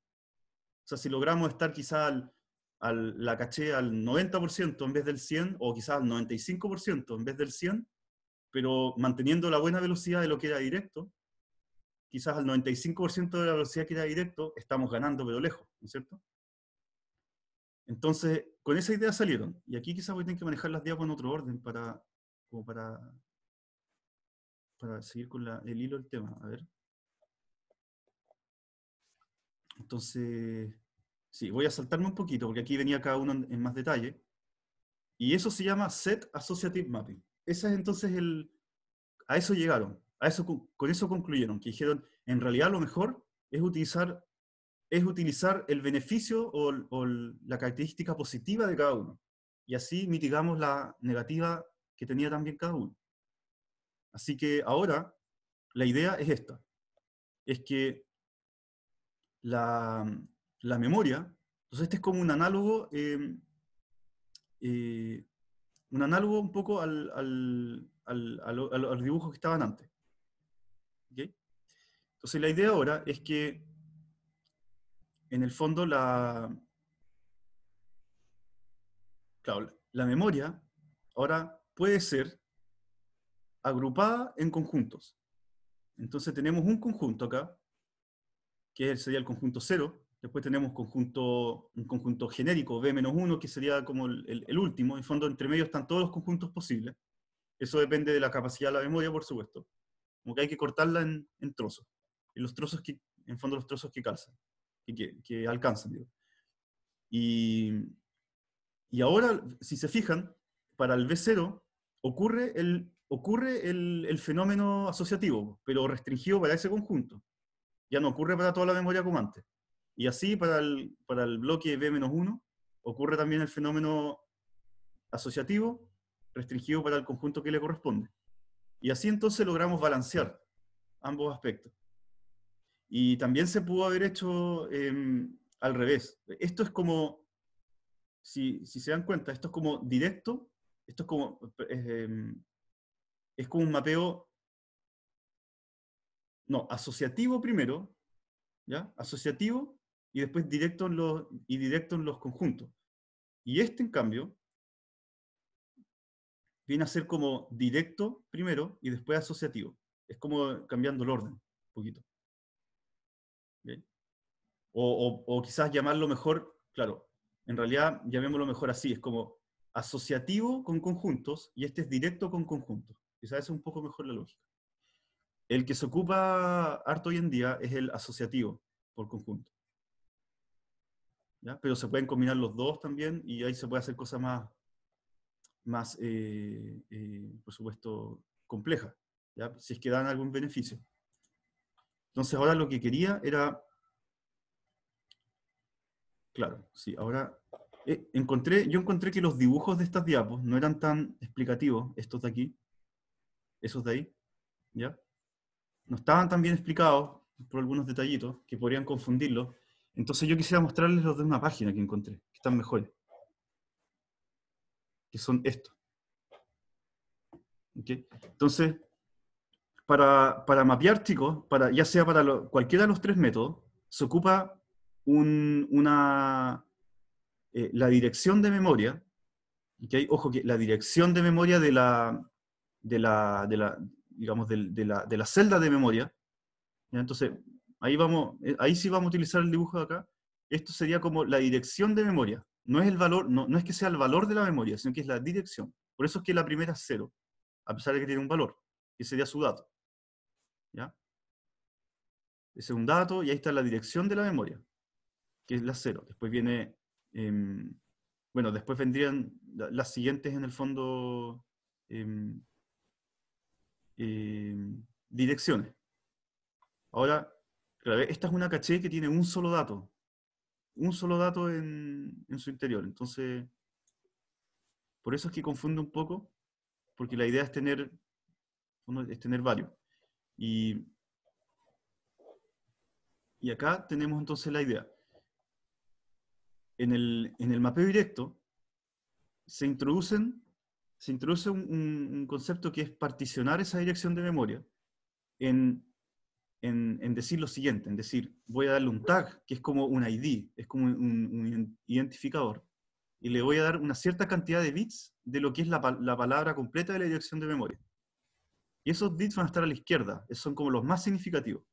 O sea, si logramos estar quizás al, al, la caché al 90% en vez del 100, o quizás al 95% en vez del 100, pero manteniendo la buena velocidad de lo que era directo, quizás al 95% de la velocidad que era directo, estamos ganando, pero lejos, ¿no es cierto? Entonces, con esa idea salieron. Y aquí quizás voy a tener que manejar las diapos en otro orden para, como para, para seguir con el hilo del tema. A ver. Entonces, sí, voy a saltarme un poquito porque aquí venía cada uno en más detalle. Y eso se llama Set Associative Mapping. Esa es entonces el... A eso llegaron, a eso, con eso concluyeron, que dijeron, en realidad lo mejor es utilizar, es utilizar el beneficio o, o la característica positiva de cada uno. Y así mitigamos la negativa que tenía también cada uno. Así que ahora la idea es esta, es que la, memoria. Entonces este es como un análogo, eh, eh, un análogo un poco al, dibujo que estaban antes. Entonces la idea ahora es que en el fondo la, la memoria ahora puede ser agrupada en conjuntos. Entonces tenemos un conjunto acá que sería el conjunto cero, Después tenemos conjunto, un conjunto genérico, B-1, que sería como el, último. En fondo, entre medio están todos los conjuntos posibles. Eso depende de la capacidad de la memoria, por supuesto. Como que hay que cortarla en, trozos. En los trozos que, en fondo, los trozos que calzan, que, que, alcanzan, Y, y ahora, si se fijan, para el B0 ocurre el, ocurre el, el, fenómeno asociativo, pero restringido para ese conjunto ya no ocurre para toda la memoria antes Y así para el, para el bloque B-1 ocurre también el fenómeno asociativo restringido para el conjunto que le corresponde. Y así entonces logramos balancear ambos aspectos. Y también se pudo haber hecho em, al revés. Esto es como, si, se dan cuenta, esto es como directo, esto es como, eh, em, es como un mapeo no, asociativo primero, ¿ya? Asociativo y después directo en los, y directo en los conjuntos. Y este, en cambio, viene a ser como directo primero y después asociativo. Es como cambiando el orden un poquito. O, o quizás llamarlo mejor, claro, en realidad llamémoslo mejor así, es como asociativo con conjuntos y este es directo con conjuntos. Quizás es un poco mejor la lógica. El que se ocupa harto hoy en día es el asociativo por conjunto. ¿Ya? Pero se pueden combinar los dos también y ahí se puede hacer cosas más, más eh, eh, por supuesto, complejas, si es que dan algún beneficio. Entonces ahora lo que quería era, claro, sí, ahora eh, encontré, yo encontré que los dibujos de estas diapos no eran tan explicativos, estos de aquí, esos de ahí, ¿ya? no estaban tan bien explicados por algunos detallitos que podrían confundirlos. Entonces yo quisiera mostrarles los de una página que encontré, que están mejores. Que son estos. Entonces, para, para, mapear, chicos, para, ya sea para cualquiera de los tres métodos, se ocupa una, eh, la dirección de memoria. Ojo que la dirección de memoria de la, de la digamos, de, la, de la celda de memoria. Entonces, ahí, vamos, eh, ahí sí vamos a utilizar el dibujo de acá. Esto sería como la dirección de memoria. No es, el valor, no, es que sea el valor de la memoria, sino que es la dirección. Por eso es que la primera es cero, a pesar de que tiene un valor, que sería su dato. Ese es un dato y ahí está la dirección de la memoria, que es la cero. Después viene, em, bueno, después vendrían las siguientes en el fondo, em, eh, direcciones. Ahora, esta es una caché que tiene un solo dato, un solo dato en, su interior. Entonces, por eso es que confunde un poco, porque la idea es tener, tener varios. Y, y acá tenemos entonces la idea. En el, en el mapeo directo se introducen se introduce un, concepto que es particionar esa dirección de memoria en, en, decir lo siguiente, en decir, voy a darle un tag, que es como un ID, es como un, identificador, y le voy a dar una cierta cantidad de bits de lo que es la, la, palabra completa de la dirección de memoria. Y esos bits van a estar a la izquierda, esos son como los más significativos.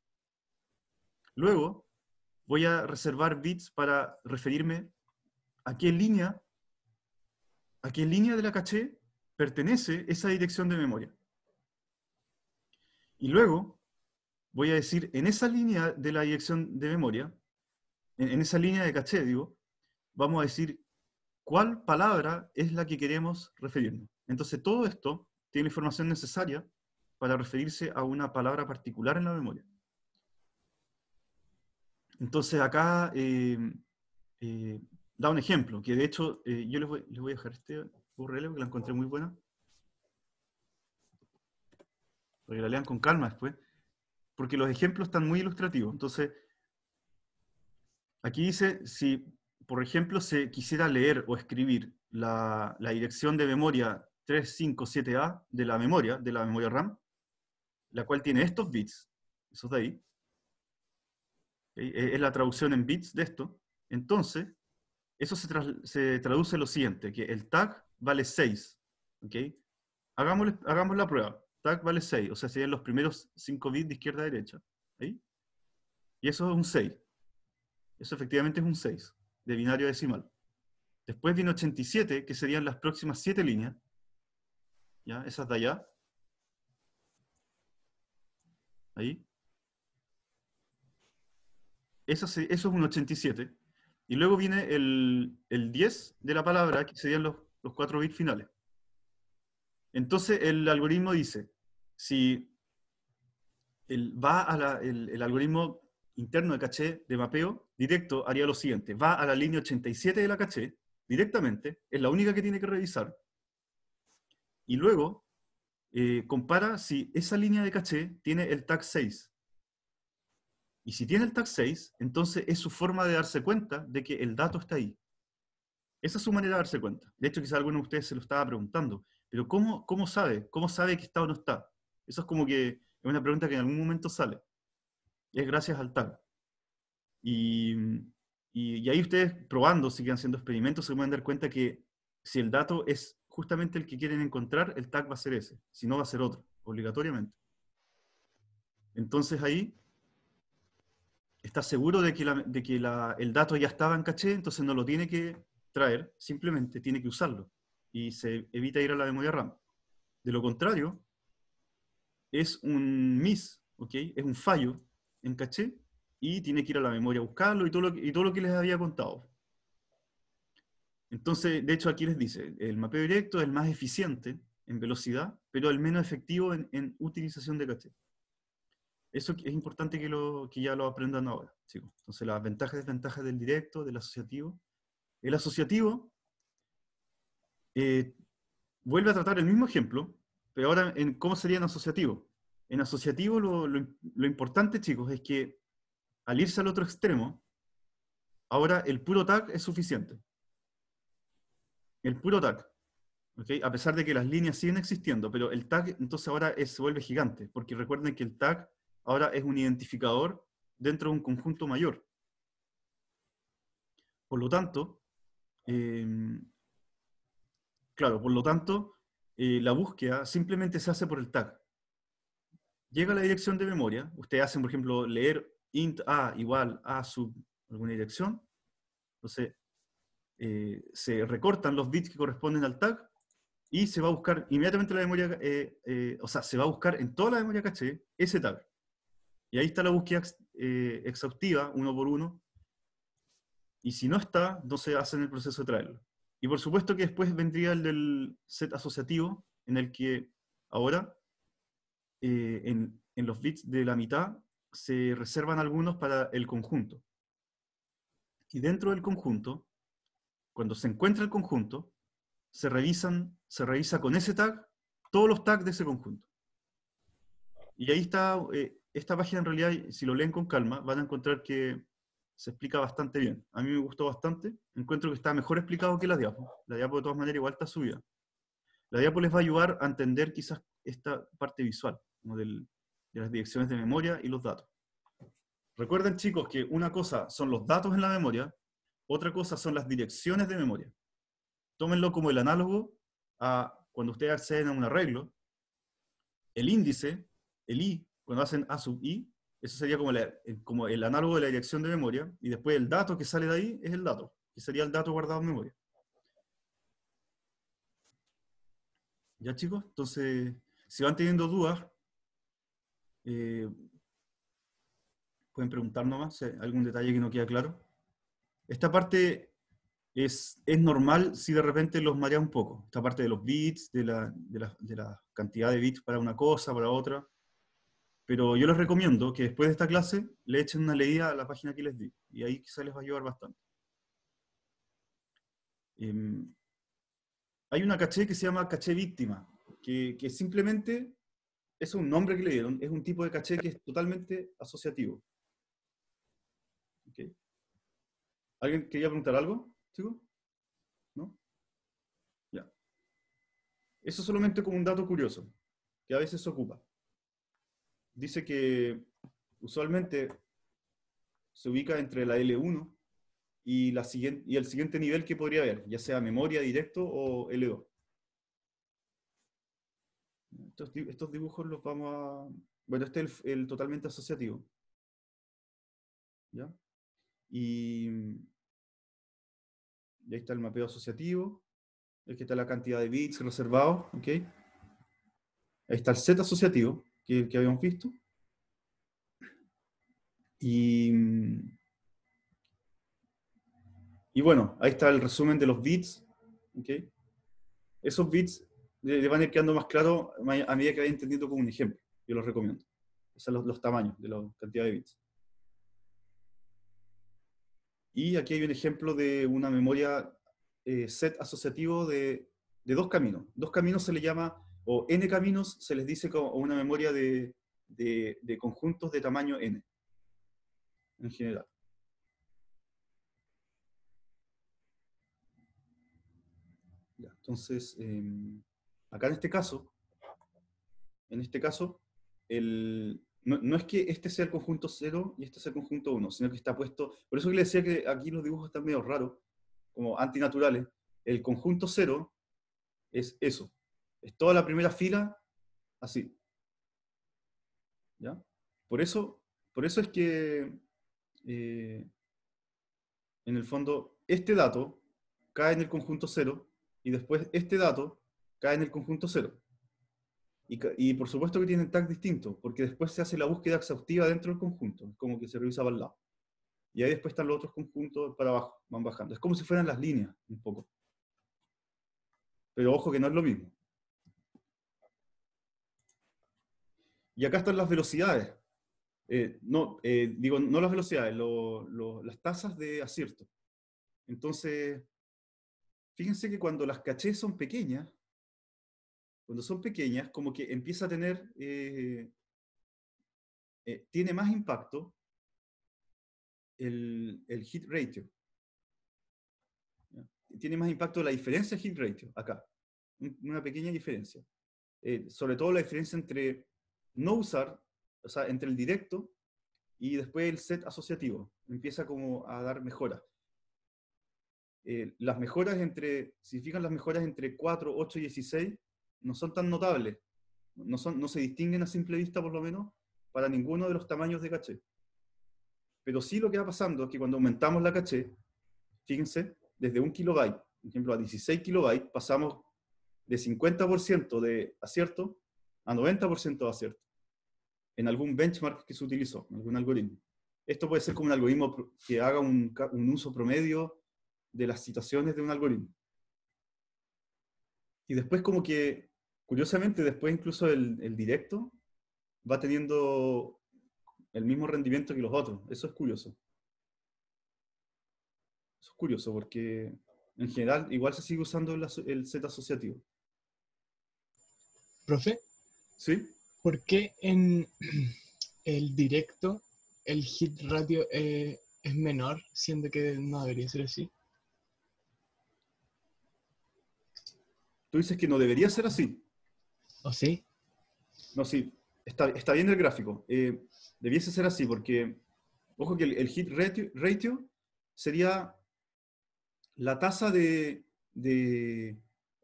Luego, voy a reservar bits para referirme a qué línea, a qué línea de la caché pertenece esa dirección de memoria. Y luego voy a decir, en esa línea de la dirección de memoria, en, esa línea de caché, digo, vamos a decir cuál palabra es la que queremos referirnos. Entonces todo esto tiene la información necesaria para referirse a una palabra particular en la memoria. Entonces acá eh, eh, da un ejemplo, que de hecho eh, yo voy, les voy, a dejar este, que la encontré muy buena. Para que la lean con calma después. Porque los ejemplos están muy ilustrativos. Entonces, aquí dice, si por ejemplo se quisiera leer o escribir la, dirección de memoria 357A de la memoria, de la memoria RAM, la cual tiene estos bits, esos de ahí, e, es la traducción en bits de esto, entonces, eso se, se, traduce lo siguiente, que el tag vale 6. ¿ok? Hagamos, hagamos la prueba. TAC vale 6, o sea, serían los primeros 5 bits de izquierda a derecha. Y eso es un 6. Eso efectivamente es un 6 de binario decimal. Después viene 87, que serían las próximas 7 líneas. ¿Ya? Esas de allá. Ahí. Eso, eso es un 87. Y luego viene el 10 de la palabra, que serían los los 4 bits finales. Entonces el algoritmo dice, si el, va a el, algoritmo interno de caché de mapeo directo haría lo siguiente, va a la línea 87 de la caché directamente, es la única que tiene que revisar, y luego eh, compara si esa línea de caché tiene el tag 6. Y si tiene el tag 6, entonces es su forma de darse cuenta de que el dato está ahí. Esa es su manera de darse cuenta. De hecho, quizás alguno de ustedes se lo estaba preguntando, pero ¿cómo, sabe? ¿Cómo sabe que está o no está? Eso es como que es una pregunta que en algún momento sale. Es gracias al tag. Y, ahí ustedes probando, siguen haciendo experimentos, se pueden dar cuenta que si el dato es justamente el que quieren encontrar, el tag va a ser ese, si no va a ser otro, obligatoriamente. Entonces ahí ¿está seguro de que, el dato ya estaba en caché, entonces no lo tiene que traer, simplemente tiene que usarlo y se evita ir a la memoria RAM. De lo contrario, es un miss, Es un fallo en caché y tiene que ir a la memoria a buscarlo y todo lo, y todo lo que les había contado. Entonces, de hecho, aquí les dice, el mapeo directo es el más eficiente en velocidad, pero el menos efectivo en, utilización de caché. Eso es importante que, lo, que ya lo aprendan ahora. Chicos. Entonces, las ventajas y desventajas del directo, del asociativo, el asociativo eh, vuelve a tratar el mismo ejemplo, pero ahora en cómo sería en asociativo. En asociativo lo, importante, chicos, es que al irse al otro extremo, ahora el puro tag es suficiente. El puro tag. A pesar de que las líneas siguen existiendo, pero el tag entonces ahora se vuelve gigante, porque recuerden que el tag ahora es un identificador dentro de un conjunto mayor. Por lo tanto, Em, claro, por lo tanto, eh, la búsqueda simplemente se hace por el tag. Llega a la dirección de memoria, ustedes hacen, por ejemplo, leer int a igual a sub alguna dirección, entonces eh, se recortan los bits que corresponden al tag y se va a buscar inmediatamente la memoria, eh, o sea, se va a buscar en toda la memoria caché ese tag. Y ahí está la búsqueda exhaustiva, uno por uno, y si no está, no se hace en el proceso de traerlo. Y por supuesto que después vendría el del set asociativo, en el que ahora, eh, en, los bits de la mitad, se reservan algunos para el conjunto. Y dentro del conjunto, cuando se encuentra el conjunto, se revisan, se revisa con ese tag todos los tags de ese conjunto. Y ahí está, eh, esta página en realidad, si lo leen con calma, van a encontrar que se explica bastante bien. A mí me gustó bastante. Encuentro que está mejor explicado que la diapo. La diapo de todas maneras igual está subida. La diapo les va a ayudar a entender quizás esta parte visual, como de las direcciones de memoria y los datos. Recuerden chicos que una cosa son los datos en la memoria, otra cosa son las direcciones de memoria. Tómenlo como el análogo a cuando ustedes acceden a un arreglo, el índice, el i, cuando hacen a sub i, eso sería como, eh, como el análogo de la dirección de memoria, y después el dato que sale de ahí es el dato, que sería el dato guardado en memoria. ¿Ya chicos? Entonces, si van teniendo dudas, eh, pueden preguntar nomás algún detalle que no queda claro. Esta parte es, es, normal si de repente los marea un poco. Esta parte de los bits, de la, de la, de la cantidad de bits para una cosa, para otra. Pero yo les recomiendo que después de esta clase le echen una leída a la página que les di y ahí quizá les va a ayudar bastante. Em, hay una caché que se llama caché víctima, que, simplemente es un nombre que le dieron, es un tipo de caché que es totalmente asociativo. ¿Alguien quería preguntar algo, ¿Sigo? ¿No? Ya. Eso solamente como un dato curioso, que a veces se ocupa dice que usualmente se ubica entre la L1 y, el siguiente nivel que podría haber, ya sea memoria directo o L2. Estos, dibujos los vamos a... Bueno, este es el, totalmente asociativo. ¿Ya? Y, ahí está el mapeo asociativo. Aquí está la cantidad de bits reservados. ¿okay? Ahí está el set asociativo que, habíamos visto. Y, y, bueno, ahí está el resumen de los bits. ¿okay? Esos bits le, van a ir quedando más claro a medida que vayan entendiendo como un ejemplo. Yo los recomiendo. Esos son los, tamaños de la cantidad de bits. Y aquí hay un ejemplo de una memoria eh, set asociativo de, de, dos caminos. Dos caminos se le llama o n caminos se les dice como una memoria de, conjuntos de tamaño n, en general. entonces, em, acá en este caso, en este caso, no, es que este sea el conjunto 0 y este sea el conjunto 1, sino que está puesto, por eso que le decía que aquí los dibujos están medio raros, como antinaturales, el conjunto 0 es eso, es toda la primera fila así. ¿Ya? Por eso, por eso es que, eh, en el fondo, este dato cae en el conjunto cero y después este dato cae en el conjunto cero. Y, y por supuesto que tienen tag distinto, porque después se hace la búsqueda exhaustiva dentro del conjunto, como que se revisa para el lado. Y ahí después están los otros conjuntos para abajo, van bajando. Es como si fueran las líneas, un poco. Pero ojo que no es lo mismo. Y acá están las velocidades. Eh, no, eh, digo, no las velocidades, las tasas de acierto. Entonces, fíjense que cuando las cachés son pequeñas, cuando son pequeñas, como que empieza a tener, eh, tiene más impacto el, el hit ratio. Tiene más impacto la diferencia de hit ratio, acá. Una pequeña diferencia. sobre todo la diferencia entre no usar, o sea, entre el directo y después el set asociativo. Empieza como a dar mejoras. Eh, las mejoras entre, si fijan las mejoras entre 4, 8 y 16, no son tan notables. No, son, no se distinguen a simple vista, por lo menos, para ninguno de los tamaños de caché. Pero sí lo que va pasando es que cuando aumentamos la caché, fíjense, desde un kilobyte, por ejemplo, a 16 kilobytes, pasamos de 50% de acierto a 90% de acierto en algún benchmark que se utilizó, en algún algoritmo. Esto puede ser como un algoritmo que haga un, uso promedio de las citaciones de un algoritmo. Y después como que, curiosamente, después incluso el, directo va teniendo el mismo rendimiento que los otros. Eso es curioso. Eso es curioso porque en general igual se sigue usando el, el Z asociativo. ¿Profe? Sí. ¿Por qué en el directo el hit ratio eh, es menor, siendo que no debería ser así? Tú dices que no debería ser así. ¿O sí? No, sí. Está, está bien el gráfico. Eh, debiese ser así porque, ojo que el, hit ratio, sería la tasa de...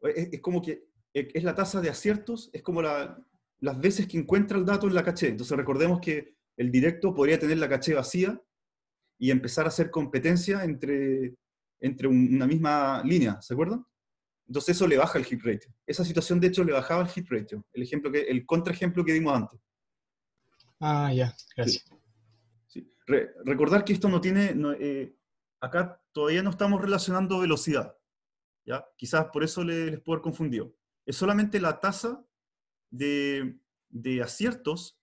es, como que es la tasa de aciertos, es como la, las veces que encuentra el dato en la caché. Entonces recordemos que el directo podría tener la caché vacía y empezar a hacer competencia entre, entre una misma línea, ¿se acuerdan? Entonces eso le baja el hit rate. Esa situación de hecho le bajaba el hit ratio, el, ejemplo que, el contraejemplo que dimos antes. Ah, ya, gracias. recordar que esto no tiene, eh, acá todavía no estamos relacionando velocidad, ¿ya? Quizás por eso le les puedo haber confundido. Es solamente la tasa de, aciertos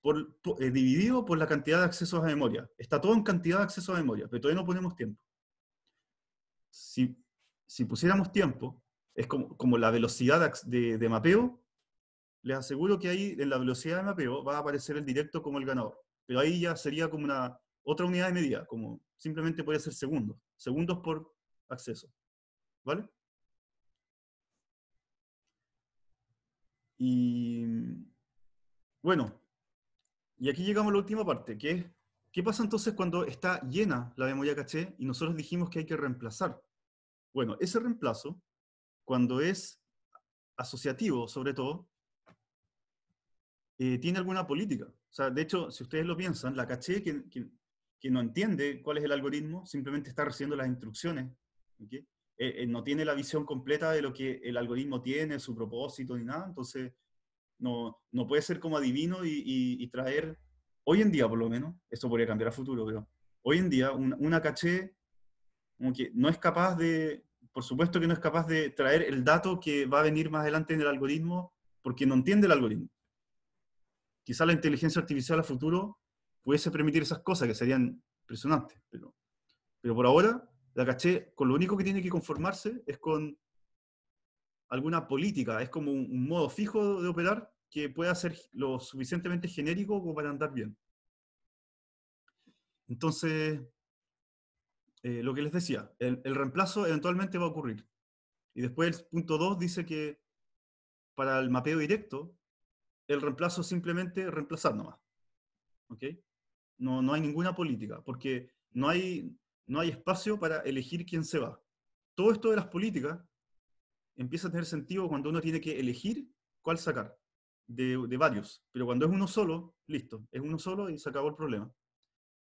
eh, dividido por la cantidad de accesos a memoria. Está todo en cantidad de accesos a memoria, pero todavía no ponemos tiempo. Si, si pusiéramos tiempo, es como, la velocidad de, de, mapeo, les aseguro que ahí en la velocidad de mapeo va a aparecer el directo como el ganador. Pero ahí ya sería como una otra unidad de medida, como simplemente puede ser segundos, segundos por acceso. ¿Vale? Y bueno, y aquí llegamos a la última parte, que ¿qué pasa entonces cuando está llena la memoria caché y nosotros dijimos que hay que reemplazar? Bueno, ese reemplazo, cuando es asociativo sobre todo, eh, tiene alguna política. O sea, de hecho, si ustedes lo piensan, la caché que, no entiende cuál es el algoritmo, simplemente está recibiendo las instrucciones. ¿okay? Eh, eh, no tiene la visión completa de lo que el algoritmo tiene, su propósito ni nada, entonces no, puede ser como adivino y, traer, hoy en día por lo menos, esto podría cambiar a futuro, pero hoy en día una, caché no es capaz de, por supuesto que no es capaz de traer el dato que va a venir más adelante en el algoritmo porque no entiende el algoritmo. Quizá la inteligencia artificial a futuro pudiese permitir esas cosas que serían impresionantes, pero, pero por ahora la caché, con lo único que tiene que conformarse es con alguna política, es como un, modo fijo de operar que pueda ser lo suficientemente genérico como para andar bien. Entonces, eh, lo que les decía, el, reemplazo eventualmente va a ocurrir. Y después el punto 2 dice que para el mapeo directo, el reemplazo simplemente reemplazar nomás. No, no hay ninguna política, porque no hay, no hay espacio para elegir quién se va. Todo esto de las políticas empieza a tener sentido cuando uno tiene que elegir cuál sacar de, varios, pero cuando es uno solo, listo, es uno solo y se acabó el problema.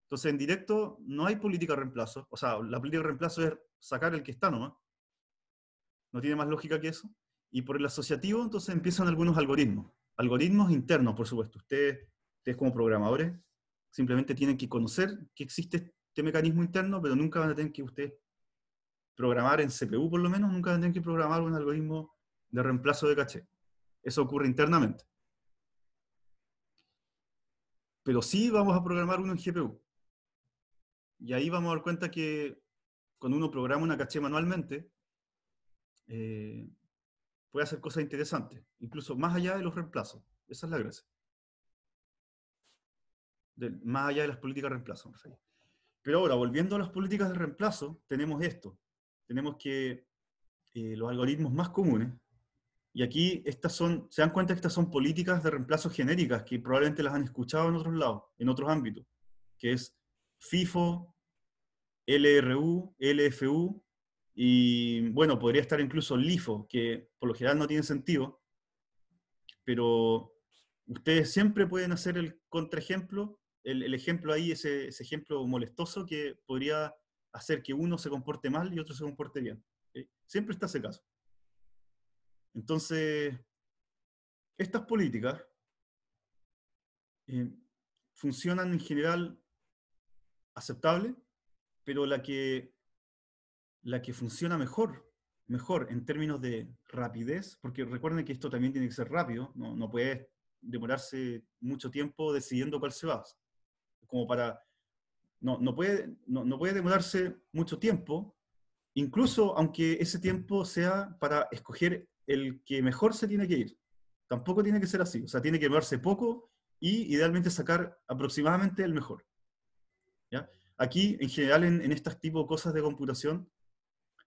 Entonces, en directo no hay política de reemplazo, o sea, la política de reemplazo es sacar el que está nomás. No tiene más lógica que eso. Y por el asociativo, entonces empiezan algunos algoritmos. Algoritmos internos, por supuesto. Ustedes, ustedes como programadores simplemente tienen que conocer que existe este mecanismo interno, pero nunca van a tener que usted programar en CPU, por lo menos, nunca van a tener que programar un algoritmo de reemplazo de caché. Eso ocurre internamente. Pero sí vamos a programar uno en GPU. Y ahí vamos a dar cuenta que cuando uno programa una caché manualmente, eh, puede hacer cosas interesantes, incluso más allá de los reemplazos. Esa es la gracia. más allá de las políticas de reemplazo. Pero ahora, volviendo a las políticas de reemplazo, tenemos esto. Tenemos que eh, los algoritmos más comunes, y aquí estas son, se dan cuenta que estas son políticas de reemplazo genéricas que probablemente las han escuchado en otros lados, en otros ámbitos, que es FIFO, LRU, LFU, y bueno, podría estar incluso LIFO, que por lo general no tiene sentido, pero ustedes siempre pueden hacer el contraejemplo el, ejemplo ahí, ese, ese, ejemplo molestoso que podría hacer que uno se comporte mal y otro se comporte bien. Eh, siempre está ese caso. Entonces, estas políticas eh, funcionan en general aceptable, pero la que, la que funciona mejor, mejor en términos de rapidez, porque recuerden que esto también tiene que ser rápido, no, no puedes demorarse mucho tiempo decidiendo cuál se va como para... No, puede, no, puede demorarse mucho tiempo, incluso aunque ese tiempo sea para escoger el que mejor se tiene que ir. Tampoco tiene que ser así, o sea, tiene que demorarse poco y idealmente sacar aproximadamente el mejor. Aquí, en general, en, en estas tipo de cosas de computación,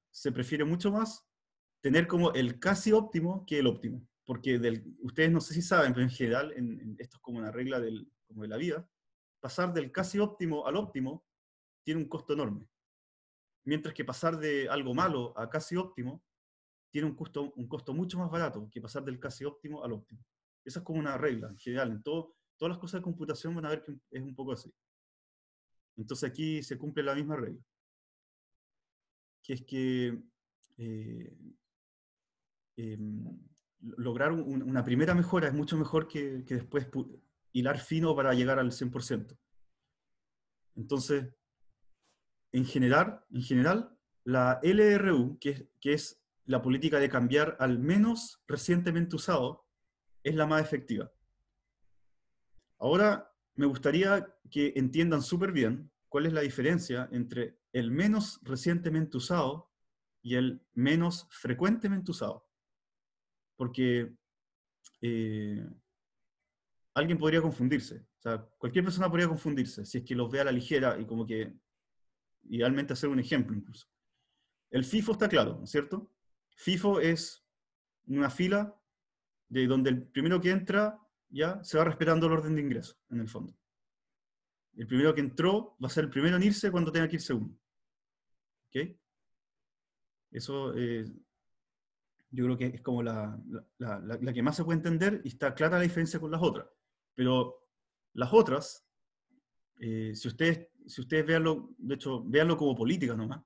se prefiere mucho más tener como el casi óptimo que el óptimo. Porque ustedes no sé si saben, pero en general, en, esto es como una regla como de la vida, pasar del casi óptimo al óptimo tiene un costo enorme. Mientras que pasar de algo malo a casi óptimo tiene un costo, un costo mucho más barato que pasar del casi óptimo al óptimo. Esa es como una regla en general. En todo, todas las cosas de computación van a ver que es un poco así. Entonces aquí se cumple la misma regla. Que es que eh, em, lograr una primera mejora es mucho mejor que después hilar fino para llegar al 100%. Entonces, en general, en general la LRU, que es, que es la política de cambiar al menos recientemente usado, es la más efectiva. Ahora, me gustaría que entiendan súper bien cuál es la diferencia entre el menos recientemente usado y el menos frecuentemente usado. Porque eh, alguien podría confundirse. O sea, cualquier persona podría confundirse si es que los ve a la ligera y como que idealmente hacer un ejemplo incluso. El FIFO está claro, ¿no es cierto? FIFO es una fila de donde el primero que entra ya se va respetando el orden de ingreso, en el fondo. El primero que entró va a ser el primero en irse cuando tenga que irse uno. Eso eh, yo creo que es como la, la, que más se puede entender y está clara la diferencia con las otras. Pero las otras, eh, si ustedes, si ustedes veanlo, de hecho, veanlo como política, nomás,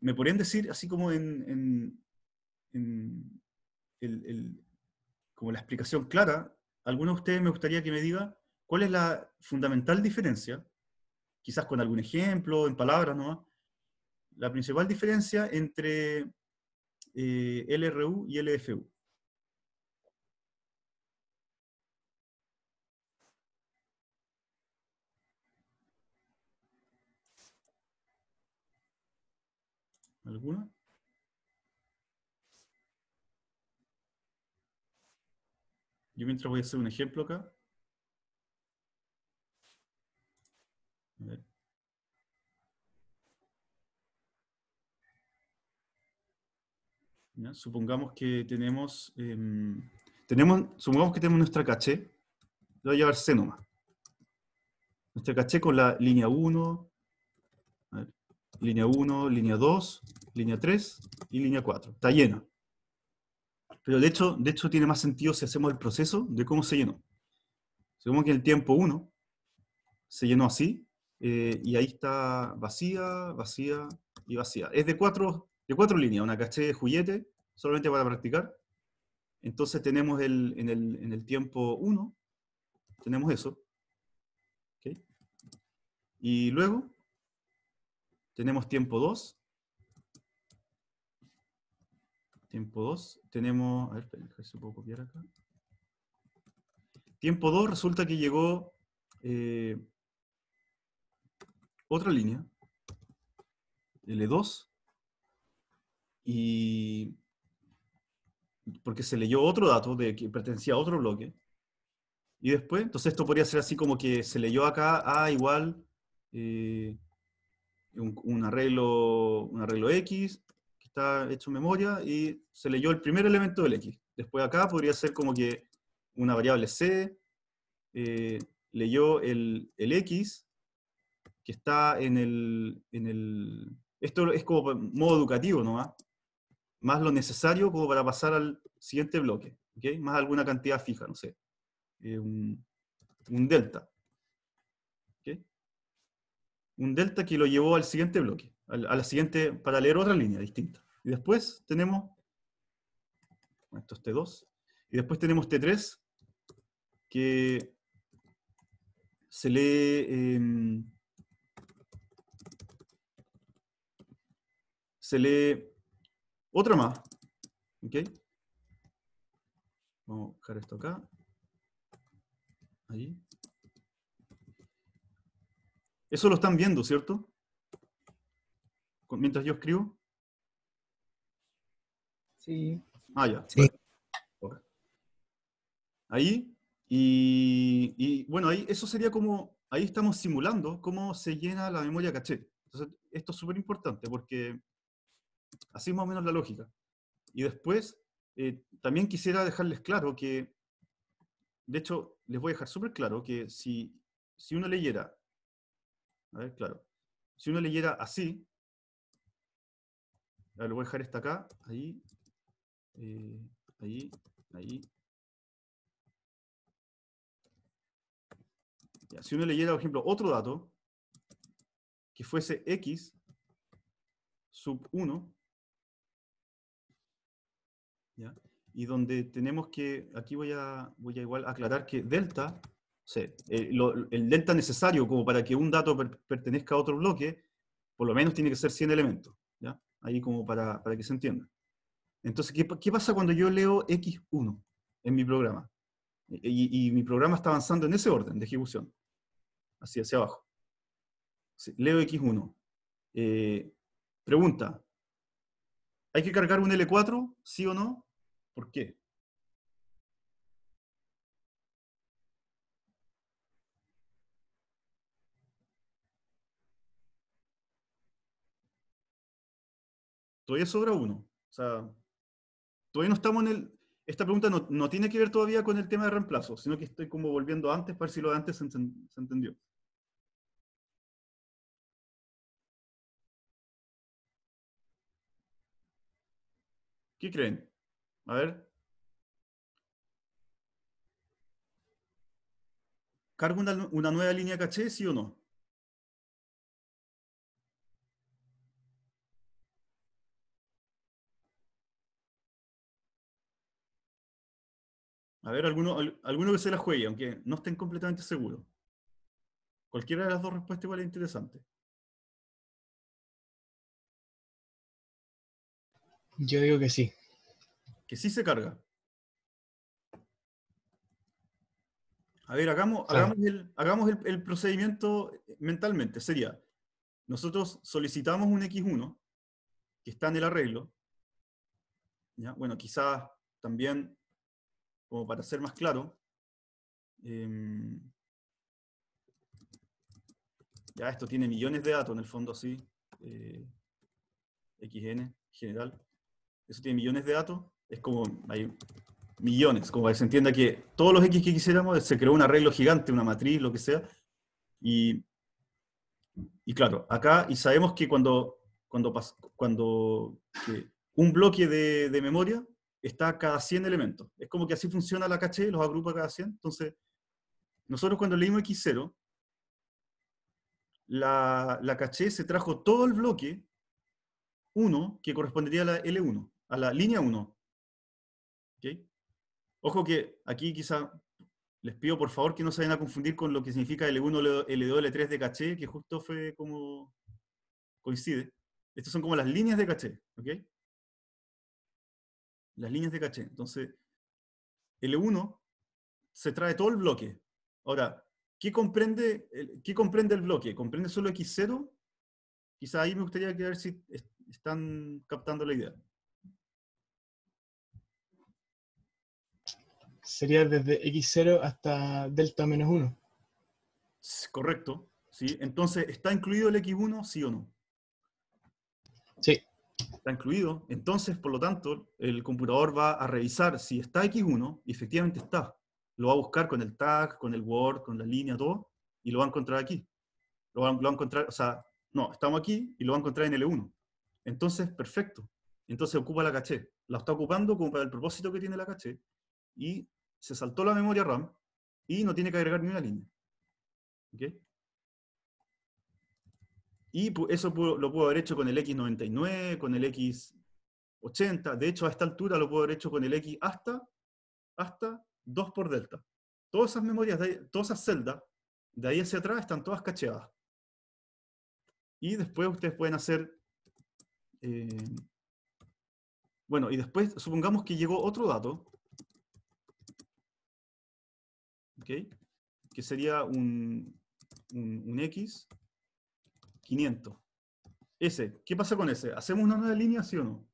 me podrían decir, así como en, como la explicación clara, alguno de ustedes me gustaría que me diga cuál es la fundamental diferencia, quizás con algún ejemplo, en palabras nomás, la principal diferencia entre eh, LRU y LFU. ¿Alguna? Yo mientras voy a hacer un ejemplo acá. Supongamos que tenemos, em, tenemos, supongamos que tenemos nuestra caché, lo voy a llevar C Nuestra caché con la línea 1, línea 1, línea 2, línea 3 y línea 4. Está llena. Pero de hecho, de hecho tiene más sentido si hacemos el proceso de cómo se llenó. Según que en el tiempo 1 se llenó así, eh, y ahí está vacía, vacía y vacía. Es de cuatro, de cuatro líneas, una caché de juguete, solamente para practicar. Entonces tenemos el, en, el, tiempo 1, tenemos eso. ¿Okay? Y luego tenemos tiempo 2. Tiempo 2. Tenemos... A ver, si puedo copiar acá. Tiempo 2 resulta que llegó eh, otra línea. L2. Y... Porque se leyó otro dato de que pertenecía a otro bloque. Y después, entonces esto podría ser así como que se leyó acá A ah, igual... Eh, un, arreglo, un arreglo X que está hecho en memoria y se leyó el primer elemento del X. Después acá podría ser como que una variable C eh, leyó el, X que está en el, en el... Esto es como modo educativo ¿no? más lo necesario como para pasar al siguiente bloque, más alguna cantidad fija, no sé, eh, un delta un delta que lo llevó al siguiente bloque, a la siguiente, para leer otra línea distinta. Y después tenemos, esto T2, y después tenemos T3, que se lee, em, se lee otra más, ¿ok? Vamos a dejar esto acá, allí. Eso lo están viendo, ¿cierto? Mientras yo escribo. Sí. Ah, ya. Sí. Ahí, y, bueno, ahí eso sería como, ahí estamos simulando cómo se llena la memoria caché. Entonces, esto es súper importante porque así es más o menos la lógica. Y después, eh, también quisiera dejarles claro que, de hecho, les voy a dejar súper claro que si, si uno leyera a ver, claro. Si uno leyera así, lo voy a dejar esta acá, ahí, eh, ahí, ahí. si uno leyera, por ejemplo, otro dato, que fuese x sub 1, ¿ya? y donde tenemos que, aquí voy a, voy a igual aclarar que delta Sí, eh, el, el, delta necesario como para que un dato pertenezca a otro bloque, por lo menos tiene que ser 100 elementos, ¿ya? Ahí como para, para que se entienda. Entonces, ¿qué, ¿qué, pasa cuando yo leo X1 en mi programa? Y, mi programa está avanzando en ese orden de ejecución, hacia, hacia abajo. leo X1. Eh, pregunta, ¿hay que cargar un L4? ¿Sí o no? ¿Por qué? todavía sobra uno. O sea, todavía no estamos en el... Esta pregunta no, tiene que ver todavía con el tema de reemplazo, sino que estoy como volviendo antes para ver si lo de antes se, entendió. ¿Qué creen? A ver. ¿Cargo una, una nueva línea caché, sí o no? A ver, alguno, alguno que se la juegue, aunque no estén completamente seguros. Cualquiera de las dos respuestas igual es interesante. Yo digo que sí. Que sí se carga. A ver, hagamos, hagamos, el, procedimiento mentalmente. Sería, nosotros solicitamos un X1 que está en el arreglo. ¿ya? Bueno, quizás también como para ser más claro, em, ya esto tiene millones de datos en el fondo así, eh, XN general, eso tiene millones de datos, es como, hay millones, como que se entienda que todos los X que quisiéramos, se creó un arreglo gigante, una matriz, lo que sea, y, claro, acá, y sabemos que cuando, cuando, cuando un bloque de memoria está cada 100 elementos. Es como que así funciona la caché, los agrupa cada 100. Entonces, nosotros cuando leímos X0, la, caché se trajo todo el bloque 1 que correspondería a la L1, a la línea 1. Ojo que aquí quizá les pido por favor que no se vayan a confundir con lo que significa L1, L2, L3 de caché, que justo fue como coincide. Estas son como las líneas de caché. ¿okay? las líneas de caché. Entonces, L1 e se trae todo el bloque. Ahora, ¿qué comprende el, comprende el bloque? ¿Comprende solo X0? Quizá ahí me gustaría ver si están captando la idea. Sería desde X0 hasta delta menos 1. Correcto. ¿sí? Entonces, ¿está incluido el X1, sí o no? Sí está incluido. Entonces, por lo tanto, el computador va a revisar si está X1 y efectivamente está. Lo va a buscar con el tag, con el Word, con la línea, todo, y lo va a encontrar aquí. Lo va, a encontrar, o sea, no, estamos aquí y lo va a encontrar en L1. Entonces, perfecto. Entonces ocupa la caché. La está ocupando como para el propósito que tiene la caché. Y se saltó la memoria RAM y no tiene que agregar ni línea. Y eso lo puedo haber hecho con el X99, con el X80. De hecho, a esta altura lo puedo haber hecho con el X hasta, hasta 2 por delta. Todas esas memorias, todas esas celdas, de ahí hacia atrás, están todas cacheadas. Y después ustedes pueden hacer... Eh, bueno, y después supongamos que llegó otro dato, ¿ok? que sería un, un X 500. Ese, ¿qué pasa con ese? ¿Hacemos una nueva línea, sí o no?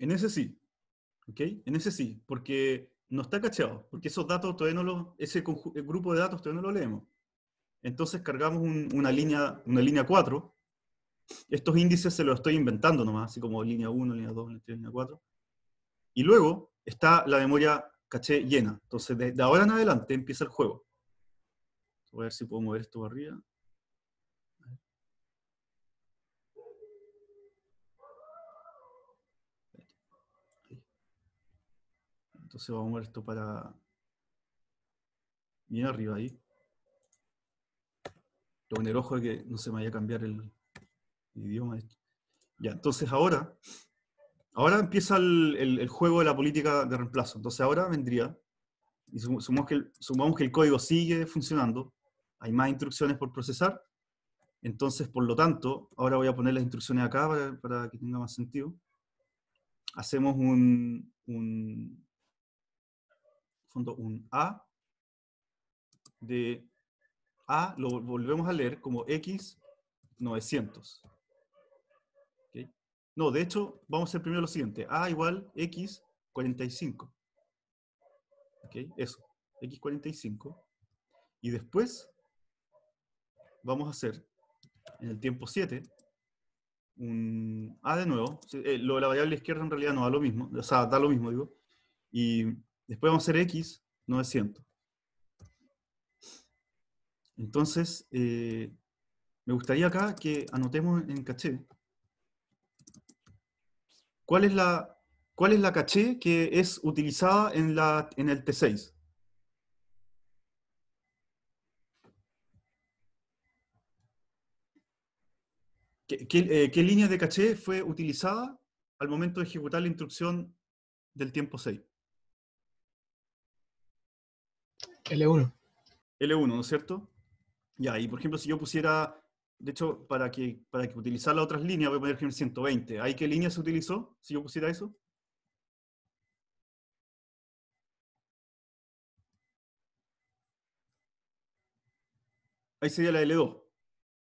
En ese sí, ¿ok? En ese sí, porque no está cacheado, porque esos datos todavía no los, ese grupo de datos todavía no lo leemos. Entonces cargamos una, línea, una línea 4. Estos índices se los estoy inventando nomás, así como línea 1, línea 2, línea 3, línea 4. Y luego está la memoria caché llena. Entonces, de ahora en adelante empieza el juego. Voy a ver si puedo mover esto arriba. Entonces vamos a mover esto para bien arriba ahí con el ojo de que no se me vaya a cambiar el, idioma. Ya, entonces ahora, ahora empieza el, juego de la política de reemplazo. Entonces ahora vendría, y sumamos, que sumamos que el código sigue funcionando, hay más instrucciones por procesar, entonces por lo tanto, ahora voy a poner las instrucciones acá para, que tenga más sentido. Hacemos un, un fondo un A de a lo volvemos a leer como X900. No, de hecho, vamos a hacer primero lo siguiente. A igual X45. Eso, X45. Y después vamos a hacer en el tiempo 7 un A de nuevo. Eh, lo de la variable izquierda en realidad no da lo mismo. O sea, da lo mismo, digo. Y después vamos a hacer X900. Entonces, eh, me gustaría acá que anotemos en caché. ¿Cuál es la, cuál es la caché que es utilizada en, el T6? ¿Qué, eh, ¿Qué, línea de caché fue utilizada al momento de ejecutar la instrucción del tiempo 6? L1. L1, ¿no es cierto? Ya, y por ejemplo, si yo pusiera, de hecho, para que, para que utilizar las otras líneas, voy a poner ejemplo 120. ¿Ahí qué línea se utilizó si yo pusiera eso? Ahí sería la L2,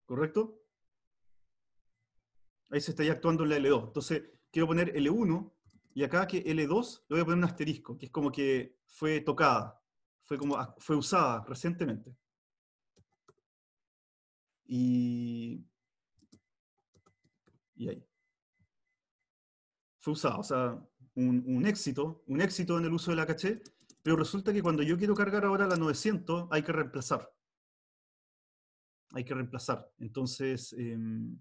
¿correcto? Ahí se estaría actuando la L2. Entonces, quiero poner L1 y acá que L2 le voy a poner un asterisco, que es como que fue tocada, fue, como, fue usada recientemente. Y, ahí. Fue usado, o sea, un, éxito, un éxito en el uso de la caché, pero resulta que cuando yo quiero cargar ahora la 900, hay que reemplazar. Hay que reemplazar. Entonces, em,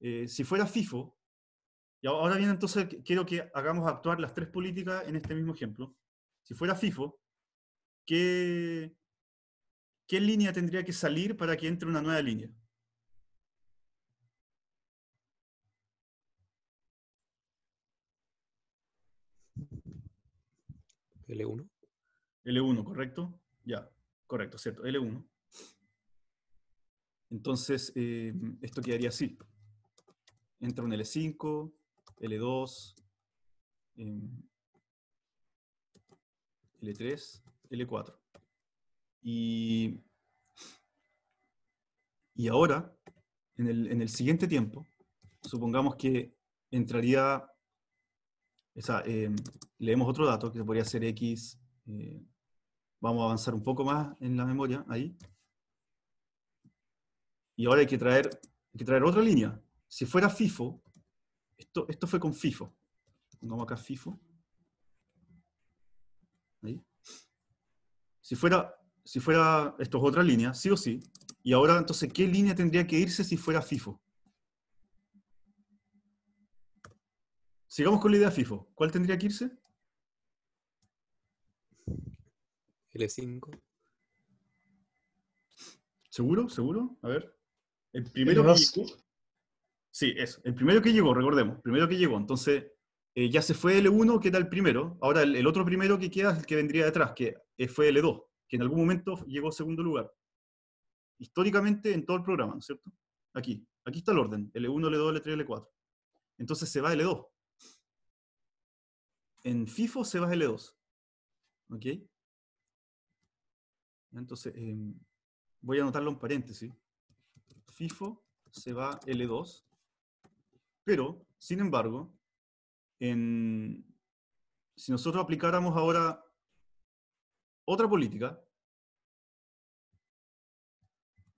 eh, si fuera FIFO, y ahora bien, entonces quiero que hagamos actuar las tres políticas en este mismo ejemplo. Si fuera FIFO, ¿qué, ¿qué línea tendría que salir para que entre una nueva línea? L1. L1, correcto. Ya, correcto, cierto. L1. Entonces, eh, esto quedaría así. Entra un L5, L2, L3, L4. Y, ahora, en el, siguiente tiempo, supongamos que entraría, em, leemos otro dato que podría ser X, eh, vamos a avanzar un poco más en la memoria ahí. Y ahora hay que traer, que traer otra línea. Si fuera FIFO, esto, esto fue con FIFO. Pongamos acá FIFO. Ahí. Si fuera si fuera, esto es otra línea, sí o sí. Y ahora, entonces, ¿qué línea tendría que irse si fuera FIFO? Sigamos con la idea FIFO. ¿Cuál tendría que irse? L5. ¿Seguro? ¿Seguro? A ver. El primero que llegó. Sí, eso. El primero que llegó, recordemos. Primero que llegó. Entonces, eh, ya se fue L1, que era el primero. Ahora, el, el, otro primero que queda es el que vendría detrás, que eh, fue L2 que en algún momento llegó a segundo lugar. Históricamente en todo el programa, ¿no es cierto? Aquí. Aquí está el orden. L1, L2, L3, L4. Entonces se va L2. En FIFO se va L2. ¿Ok? Entonces, eh, voy a anotarlo en paréntesis. FIFO se va L2. Pero, sin embargo, si nosotros aplicáramos ahora otra política.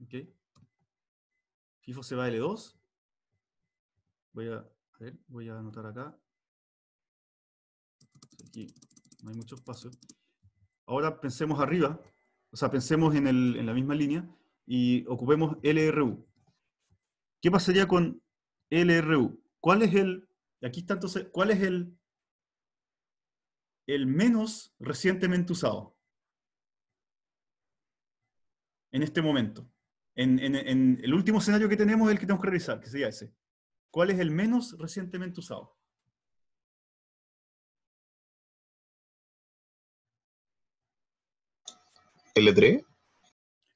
OK. FIFO se va a L2. Voy a, voy a anotar acá. Aquí no hay mucho espacio. Ahora pensemos arriba, o sea, pensemos en, en la misma línea y ocupemos LRU. ¿Qué pasaría con LRU? ¿Cuál es el, aquí está entonces, cuál es el, el menos recientemente usado? en este momento? En, el último escenario que tenemos es el que tenemos que revisar, que sería ese. ¿Cuál es el menos recientemente usado? L3.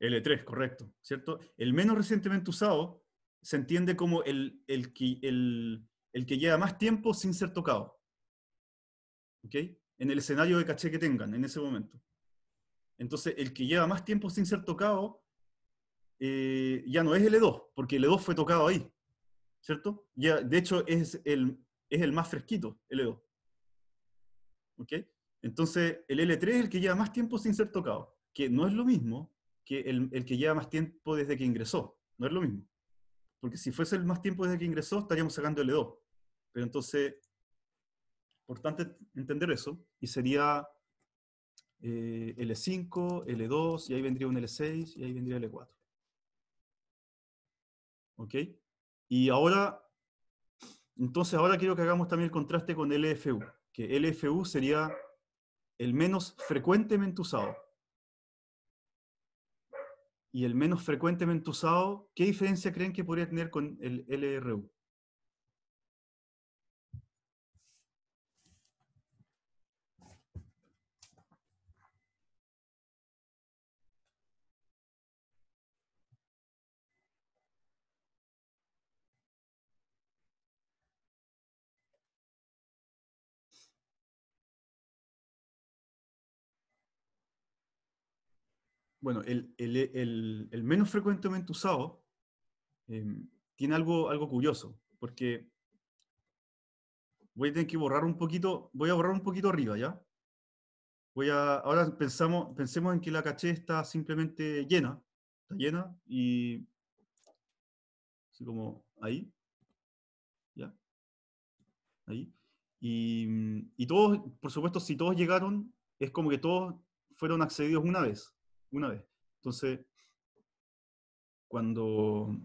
L3, correcto, ¿cierto? El menos recientemente usado se entiende como el, que, el que lleva más tiempo sin ser tocado. ¿Ok? En el escenario de caché que tengan en ese momento. Entonces, el que lleva más tiempo sin ser tocado eh, ya no es L2, e porque L2 e fue tocado ahí, ¿cierto? Ya, de hecho, es el, es el más fresquito, L2. E ¿Ok? Entonces, el L3 es el que lleva más tiempo sin ser tocado, que no es lo mismo que el, que lleva más tiempo desde que ingresó, no es lo mismo. Porque si fuese el más tiempo desde que ingresó, estaríamos sacando L2. Pero entonces, importante entender eso, y sería L5, eh, L2, y ahí vendría un L6, y ahí vendría L4. ¿Ok? Y ahora, entonces ahora quiero que hagamos también el contraste con LFU, que LFU sería el menos frecuentemente usado. Y el menos frecuentemente usado, ¿qué diferencia creen que podría tener con el LRU? bueno, el, menos frecuentemente usado em, tiene algo, algo curioso, porque voy a tener que borrar un poquito, voy a borrar un poquito arriba, ¿ya? Voy a, ahora pensamos, pensemos en que la caché está simplemente llena, está llena y así como ahí, ¿ya? Ahí. Y, y todos, por supuesto, si todos llegaron, es como que todos fueron accedidos una vez una vez. Entonces, cuando...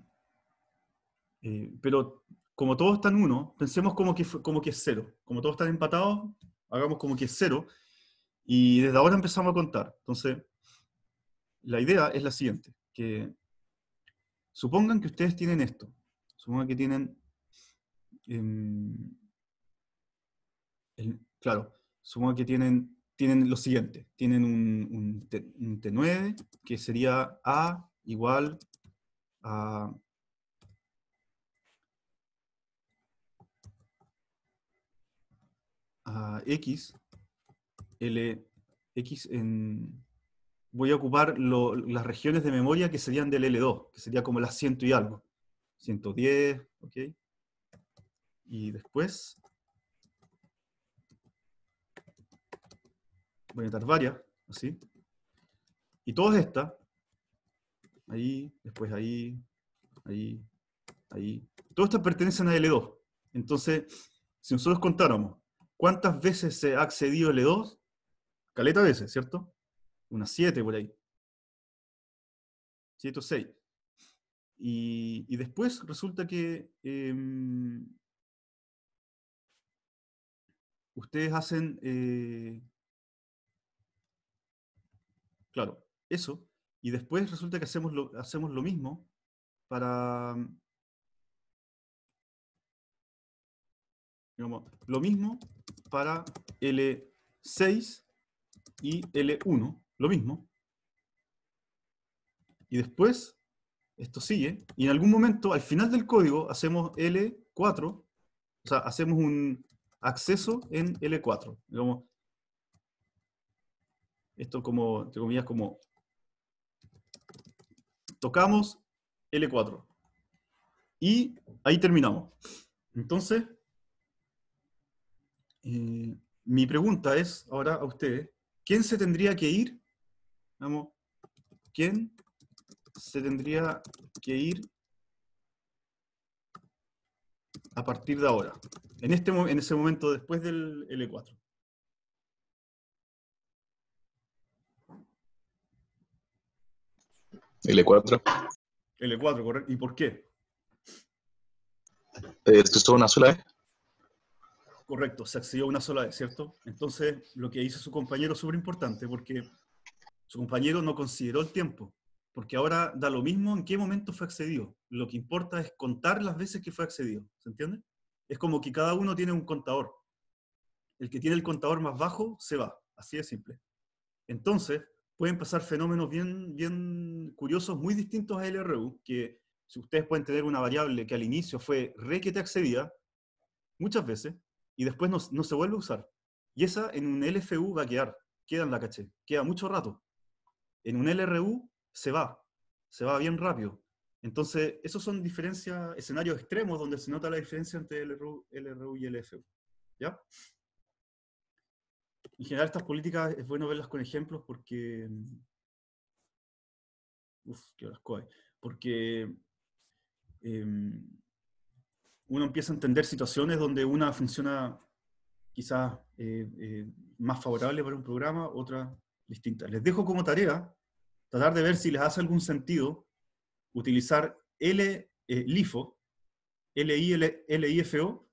Eh, pero como todos están uno, pensemos como que, como que es cero. Como todos están empatados, hagamos como que es cero. Y desde ahora empezamos a contar. Entonces, la idea es la siguiente, que supongan que ustedes tienen esto. Supongan que tienen... Em, claro, supongan que tienen tienen lo siguiente, tienen un, T, 9 que sería A igual a X, L, X en... Voy a ocupar las regiones de memoria que serían del L2, que sería como las 100 y algo. 110, ok. Y después, Bueno, a varias, así. Y todas estas, ahí, después ahí, ahí, ahí, todas estas pertenecen a L2. Entonces, si nosotros contáramos cuántas veces se ha accedido L2, caleta veces, ¿cierto? Unas siete por ahí. 7 o 6. Y, después resulta que em, ustedes hacen eh, Claro, eso. Y después resulta que hacemos lo, hacemos lo mismo para... Mm, lo mismo para L6 y L1, lo mismo. Y después, esto sigue, y en algún momento, al final del código, hacemos L4, o sea, hacemos un acceso en L4. Esto como, entre comillas, como tocamos L4. Y ahí terminamos. Entonces, eh, mi pregunta es ahora a ustedes, ¿quién se tendría que ir? Vamos, ¿quién se tendría que ir a partir de ahora? En, este, en ese momento, después del L4. L4. L4, correcto. ¿Y por qué? Eh, se accedió una sola vez. Correcto, se accedió una sola vez, ¿cierto? Entonces, lo que hizo su compañero es súper importante porque su compañero no consideró el tiempo, porque ahora da lo mismo en qué momento fue accedido. Lo que importa es contar las veces que fue accedido, ¿se entiende? Es como que cada uno tiene un contador. El que tiene el contador más bajo se va, así de simple. Entonces, pueden pasar fenómenos bien, bien curiosos, muy distintos a LRU, que si ustedes pueden tener una variable que al inicio fue re que te accedía, muchas veces, y después no, se vuelve a usar. Y esa en un LFU va a quedar, queda en la caché, queda mucho rato. En un LRU se va, se va bien rápido. Entonces, esos son diferencias, escenarios extremos donde se nota la diferencia entre LRU, LRU y LFU. ¿Ya? en general estas políticas es bueno verlas con ejemplos porque... Uf, qué Porque em, uno empieza a entender situaciones donde una funciona quizás eh, eh, más favorable para un programa, otra distinta. Les dejo como tarea tratar de ver si les hace algún sentido utilizar L, eh, LIFO, LIFO,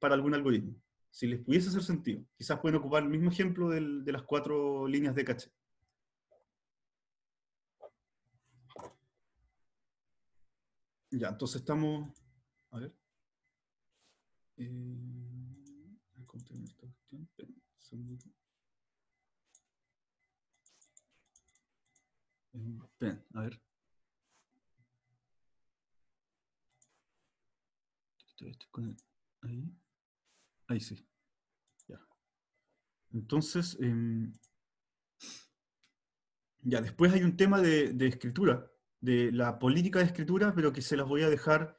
para algún algoritmo si les pudiese hacer sentido, quizás pueden ocupar el mismo ejemplo de las cuatro líneas de caché. Ya, entonces estamos... A ver. Eh, eh, a ver. Ahí. Ahí sí. Entonces, em, ya después hay un tema de, escritura, de la política de escritura, pero que se las voy a dejar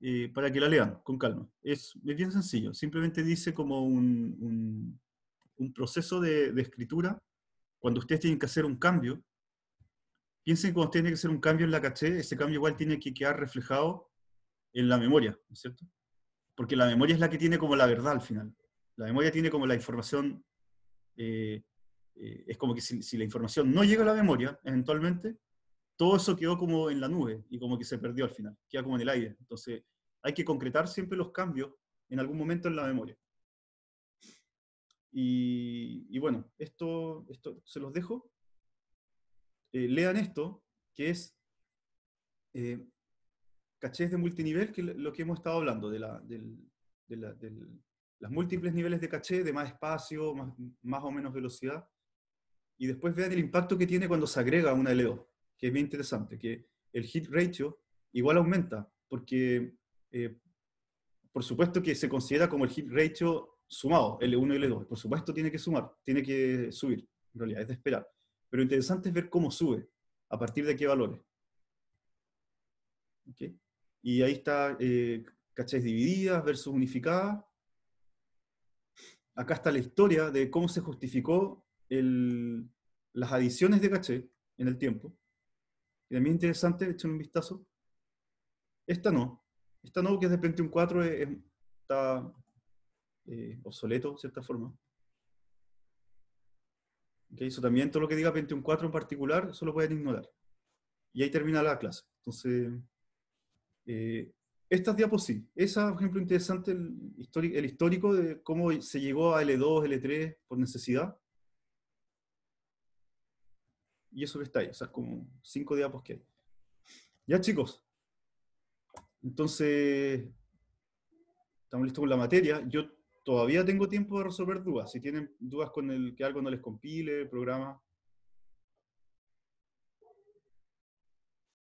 eh, para que la lean con calma. Es, bien sencillo, simplemente dice como un, proceso de, escritura, cuando ustedes tienen que hacer un cambio, piensen cuando tiene que hacer un cambio en la caché, ese cambio igual tiene que quedar reflejado en la memoria, ¿no es cierto? Porque la memoria es la que tiene como la verdad al final. La memoria tiene como la información eh, eh, es como que si, la información no llega a la memoria, eventualmente, todo eso quedó como en la nube y como que se perdió al final, queda como en el aire. Entonces, hay que concretar siempre los cambios en algún momento en la memoria. Y, bueno, esto, esto se los dejo. Eh, lean esto, que es cachés de multinivel, que lo que hemos estado hablando, de la, del las múltiples niveles de caché, de más espacio, más, o menos velocidad. Y después vean el impacto que tiene cuando se agrega una L2, que es bien interesante, que el hit ratio igual aumenta, porque eh, por supuesto que se considera como el hit ratio sumado, L1 y L2. Por supuesto tiene que sumar, tiene que subir, en realidad es de esperar. Pero interesante es ver cómo sube, a partir de qué valores. Y ahí está eh, cachés divididas versus unificadas acá está la historia de cómo se justificó el, las adiciones de caché en el tiempo. Y también interesante, echen un vistazo. Esta no. Esta no, que es de Pentium 4, está eh, obsoleto, de cierta forma. Okay, eso también, todo lo que diga Pentium 4 en particular, eso lo pueden ignorar. Y ahí termina la clase. Entonces, eh, estas diapositivas, Esa es un ejemplo interesante, el, el histórico de cómo se llegó a L2, L3 por necesidad. Y eso que está ahí, o sea, como cinco diapos que hay. Ya chicos, entonces, estamos listos con la materia. Yo todavía tengo tiempo de resolver dudas. Si tienen dudas con el que algo no les compile, el programa,